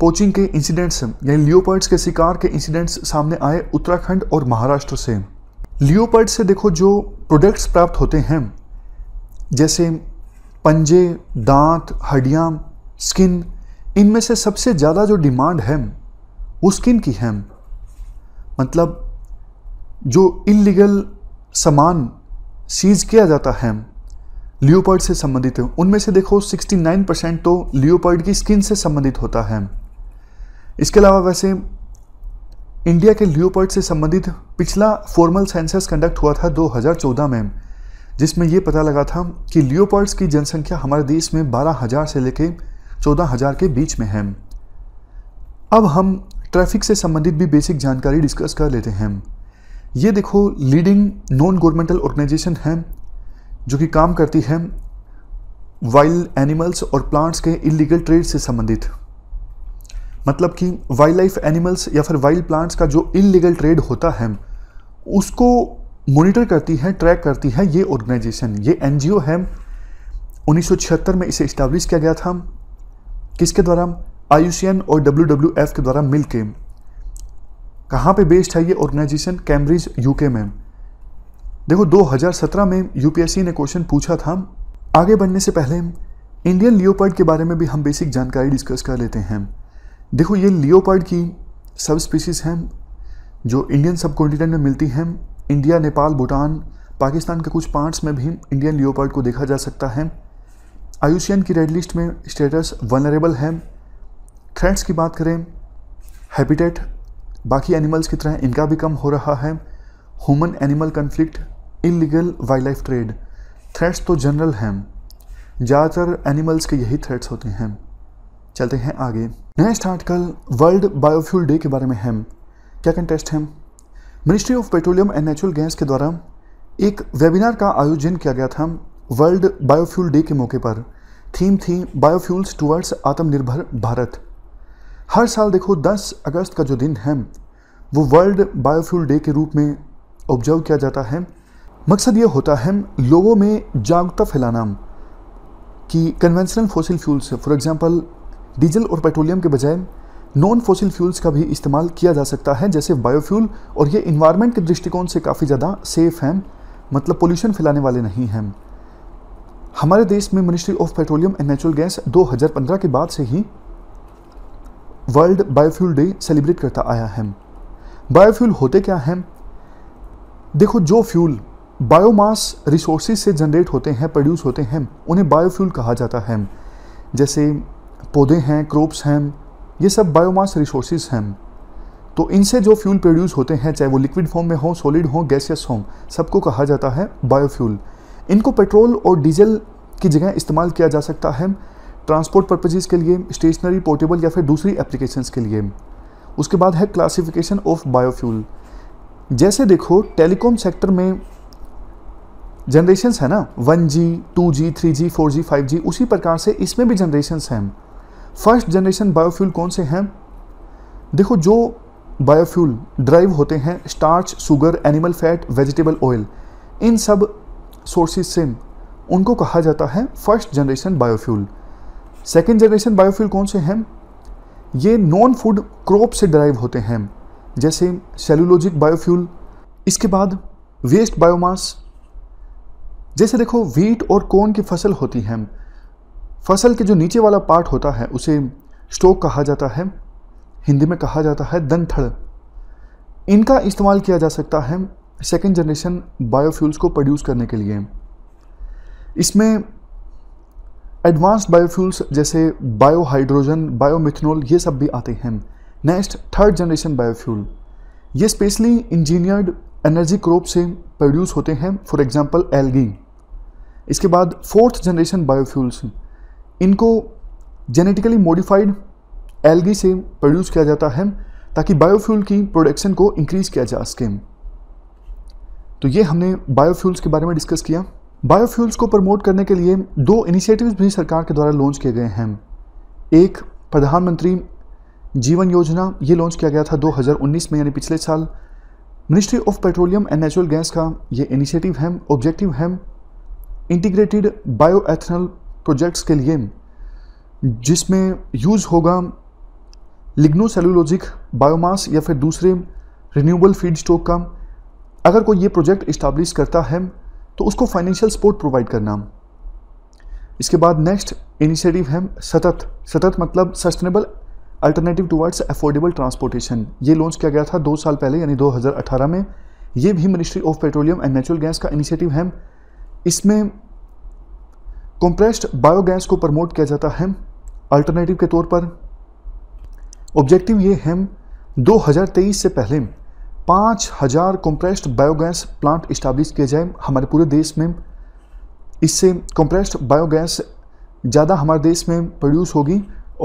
पोचिंग के इंसिडेंट्स यानी लियोपर्ड्स के शिकार के इंसिडेंट्स सामने आए उत्तराखंड और महाराष्ट्र से लियोपर्ड से देखो जो प्रोडक्ट्स प्राप्त होते हैं जैसे पंजे दांत हड्डियां स्किन इनमें से सबसे ज़्यादा जो डिमांड है वो स्किन की है मतलब जो इलीगल सामान सीज किया जाता है लियोपर्ड से संबंधित है उनमें से देखो 69 परसेंट तो लियोपर्ड की स्किन से संबंधित होता है इसके अलावा वैसे इंडिया के लियोपर्ड से संबंधित पिछला फॉर्मल सेंसस कंडक्ट हुआ था 2014 में जिसमें यह पता लगा था कि लियोपर्ड्स की जनसंख्या हमारे देश में 12,000 से लेकर हजार के बीच में है अब हम ट्रैफिक से संबंधित भी बेसिक जानकारी डिस्कस कर लेते हैं ये देखो लीडिंग नॉन गवर्नमेंटल ऑर्गेनाइजेशन है जो कि काम करती है वाइल्ड एनिमल्स और प्लांट्स के इलीगल ट्रेड से संबंधित मतलब कि वाइल्ड लाइफ एनिमल्स या फिर वाइल्ड प्लांट्स का जो इलीगल ट्रेड होता है उसको मॉनिटर करती है ट्रैक करती है ये ऑर्गेनाइजेशन ये एनजीओ है 1976 में इसे इस्टेब्लिश किया गया था किसके द्वारा आई और डब्ल्यू के द्वारा मिल के कहाँ पर बेस्ड है ये ऑर्गेनाइजेशन कैम्ब्रिज यूके में देखो 2017 में यूपीएससी ने क्वेश्चन पूछा था आगे बढ़ने से पहले इंडियन लियोपर्ड के बारे में भी हम बेसिक जानकारी डिस्कस कर लेते हैं देखो ये लियोपर्ड की सब स्पीसीज़ हैं जो इंडियन सब कॉन्टिनेंट में मिलती हैं इंडिया नेपाल भूटान पाकिस्तान के कुछ पार्ट्स में भी इंडियन लियोपर्ड को देखा जा सकता है आयुषियन की रेड लिस्ट में स्टेटस वनरेबल है थ्रेड्स की बात करें हैबिटेट बाकी एनिमल्स की तरह इनका भी कम हो रहा है human animal conflict illegal wildlife trade threats तो जनरल हैं ज़्यादातर एनिमल्स के यही थ्रेट्स होते हैं चलते हैं आगे next article world biofuel day के बारे में है क्या कंटेस्ट है ministry of petroleum and natural gas के द्वारा एक वेबिनार का आयोजन किया गया था वर्ल्ड बायोफ्यूल डे के मौके पर थीम थी बायोफ्यूल्स टूवर्ड्स आत्मनिर्भर भारत हर साल देखो 10 अगस्त का जो दिन है वो वर्ल्ड बायोफ्यूल डे के रूप में ऑब्जर्व किया जाता है मकसद ये होता है लोगों में जागरूकता फैलाना कि conventional fossil fuels for example diesel और पेट्रोलियम के बजाय नॉन फॉसिल फ्यूल्स का भी इस्तेमाल किया जा सकता है जैसे बायोफ्यूल और ये इन्वायरमेंट के दृष्टिकोण से काफ़ी ज़्यादा सेफ़ हैं मतलब पोल्यूशन फैलाने वाले नहीं हैं हमारे देश में ministry of petroleum and natural gas 2015 के बाद से ही वर्ल्ड बायोफ्यूल डे सेलिब्रेट करता आया है बायोफ्यूल होते क्या हैं देखो जो फ्यूल बायोमास रिसोर्सेज से जनरेट होते हैं प्रोड्यूस होते हैं उन्हें बायोफ्यूल कहा जाता है जैसे पौधे हैं क्रॉप्स हैं ये सब बायोमास रिसोर्सेज हैं तो इनसे जो फ्यूल प्रोड्यूस होते हैं चाहे वो लिक्विड फॉर्म में हो सॉलिड हो गैसियस हो सबको कहा जाता है बायोफ्यूल इनको पेट्रोल और डीजल की जगह इस्तेमाल किया जा सकता है ट्रांसपोर्ट पर्पजेज के लिए स्टेशनरी पोर्टेबल या फिर दूसरी एप्लीकेशन के लिए उसके बाद है क्लासिफिकेशन ऑफ बायोफ्यूल जैसे देखो टेलीकॉम सेक्टर में जनरेशन है ना one G two G three G four G five G उसी प्रकार से इसमें भी जनरेशन हैं फर्स्ट जनरेशन बायोफ्यूल कौन से हैं देखो जो बायोफ्यूल ड्राइव होते हैं starch sugar animal fat vegetable oil इन सब सोर्सेज से उनको कहा जाता है first generation biofuel second generation biofuel कौन से हैं ये नॉन फूड क्रॉप से ड्राइव होते हैं जैसे सेलुलोजिक बायोफ्यूल इसके बाद वेस्ट बायोमास जैसे देखो वीट और कॉर्न की फसल होती है फसल के जो नीचे वाला पार्ट होता है उसे स्टोक कहा जाता है हिंदी में कहा जाता है दंथड़ इनका इस्तेमाल किया जा सकता है सेकेंड जनरेशन बायोफ्यूल्स को प्रोड्यूस करने के लिए इसमें एडवांस्ड बायोफ्यूल्स जैसे बायोहाइड्रोजन बायोमिथेनॉल ये सब भी आते हैं नेक्स्ट थर्ड जनरेशन बायोफ्यूल ये स्पेशली इंजीनियर्ड एनर्जी क्रॉप से प्रोड्यूस होते हैं फॉर एग्जांपल एल्गी इसके बाद फोर्थ जनरेशन बायोफ्यूल्स इनको जेनेटिकली मॉडिफाइड एलगी से प्रोड्यूस किया जाता है ताकि बायोफ्यूल की प्रोडक्शन को इंक्रीज़ किया जा सके तो ये हमने बायोफ्यूल्स के बारे में डिस्कस किया बायोफ्यूल्स को प्रमोट करने के लिए दो इनिशिएटिव्स भी सरकार के द्वारा लॉन्च किए गए हैं एक प्रधानमंत्री जीवन योजना ये लॉन्च किया गया था 2019 में यानी पिछले साल ministry of petroleum and natural gas का ये इनिशिएटिव है ऑब्जेक्टिव है इंटीग्रेटेड बायोएथेनॉल प्रोजेक्ट्स के लिए जिसमें यूज़ होगा लिग्नोसेलुलोजिक बायोमास या फिर दूसरे रिन्यूएबल फीड स्टॉक का अगर कोई ये प्रोजेक्ट इस्टाब्लिश करता है तो उसको फाइनेंशियल सपोर्ट प्रोवाइड करना इसके बाद नेक्स्ट इनिशिएटिव है सतत सतत मतलब sustainable alternative towards affordable transportation ये लॉन्च किया गया था दो साल पहले यानी 2018 में ये भी ministry of petroleum and natural gas का इनिशिएटिव है इसमें कंप्रेस्ड बायोगैस को प्रमोट किया जाता है अल्टरनेटिव के तौर पर ऑब्जेक्टिव ये है 2023 से पहले 5000 कंप्रेस्ड बायोगैस प्लांट इस्टाब्लिश किए जाए हमारे पूरे देश में इससे कंप्रेस्ड बायोगैस ज़्यादा हमारे देश में प्रोड्यूस होगी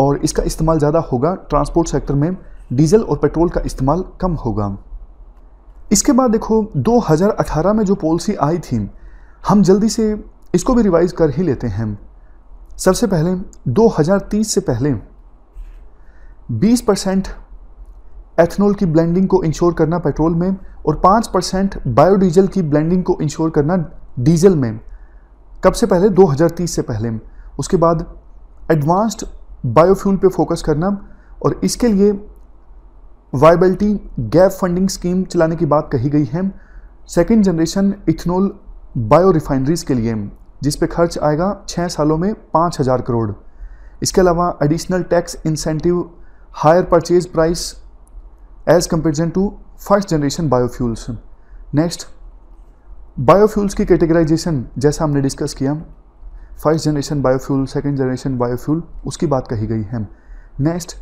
और इसका इस्तेमाल ज़्यादा होगा ट्रांसपोर्ट सेक्टर में डीजल और पेट्रोल का इस्तेमाल कम होगा इसके बाद देखो 2018 में जो पॉलिसी आई थी हम जल्दी से इसको भी रिवाइज कर ही लेते हैं सबसे पहले 2030 से पहले 20 परसेंट एथनॉल की ब्लेंडिंग को इंश्योर करना पेट्रोल में और 5 परसेंट बायोडीजल की ब्लेंडिंग को इंश्योर करना डीजल में कब से पहले 2030 से पहले उसके बाद एडवांस्ड बायोफ्यूल पे फोकस करना और इसके लिए वायबिलिटी गैप फंडिंग स्कीम चलाने की बात कही गई है second generation ethanol bio refineries के लिए जिस पे खर्च आएगा छः सालों में पाँच हज़ार करोड़ इसके अलावा additional tax incentive higher purchase price as comparison to first generation biofuels next biofuels की कैटेगराइजेशन जैसा हमने डिस्कस किया first generation biofuel second generation biofuel उसकी बात कही गई है नेक्स्ट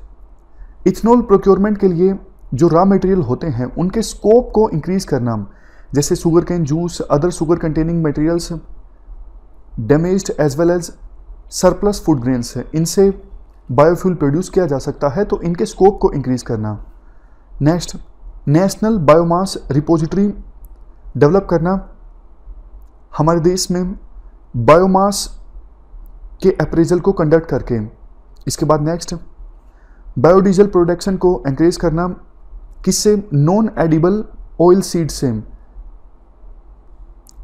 इथनॉल प्रोक्योरमेंट के लिए जो रॉ मटेरियल होते हैं उनके स्कोप को इंक्रीज़ करना जैसे sugar cane juice other sugar containing materials damaged as well as surplus food grains इनसे बायोफ्यूल प्रोड्यूस किया जा सकता है तो इनके स्कोप को इंक्रीज़ करना next national biomass repository develop करना हमारे देश में बायोमास के अप्रेजल को कंडक्ट करके इसके बाद नेक्स्ट बायोडीजल प्रोडक्शन को इंक्रीज करना किससे नॉन एडिबल ऑयल सीड से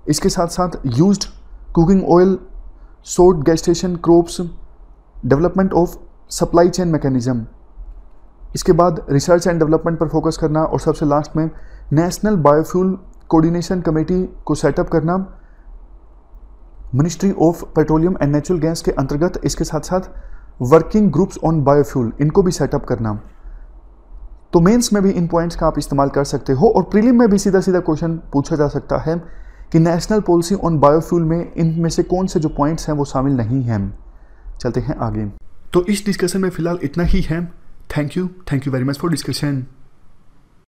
इसके साथ साथ used cooking oil short gestation crops crops development of supply chain mechanism इसके बाद रिसर्च एंड डेवलपमेंट पर फोकस करना और सबसे लास्ट में नेशनल बायोफ्यूल कोऑर्डिनेशन कमेटी को सेटअप करना ministry of petroleum and natural gas के अंतर्गत इसके साथ साथ वर्किंग ग्रुप्स ऑन बायोफ्यूल इनको भी सेटअप करना तो मेंस में भी इन पॉइंट्स का आप इस्तेमाल कर सकते हो और प्रीलिम में भी सीधा सीधा क्वेश्चन पूछा जा सकता है कि नेशनल पॉलिसी ऑन बायोफ्यूल में इनमें से कौन से जो पॉइंट्स हैं वो शामिल नहीं हैं चलते हैं आगे तो इस डिस्कशन में फिलहाल इतना ही है thank you thank you very much for discussion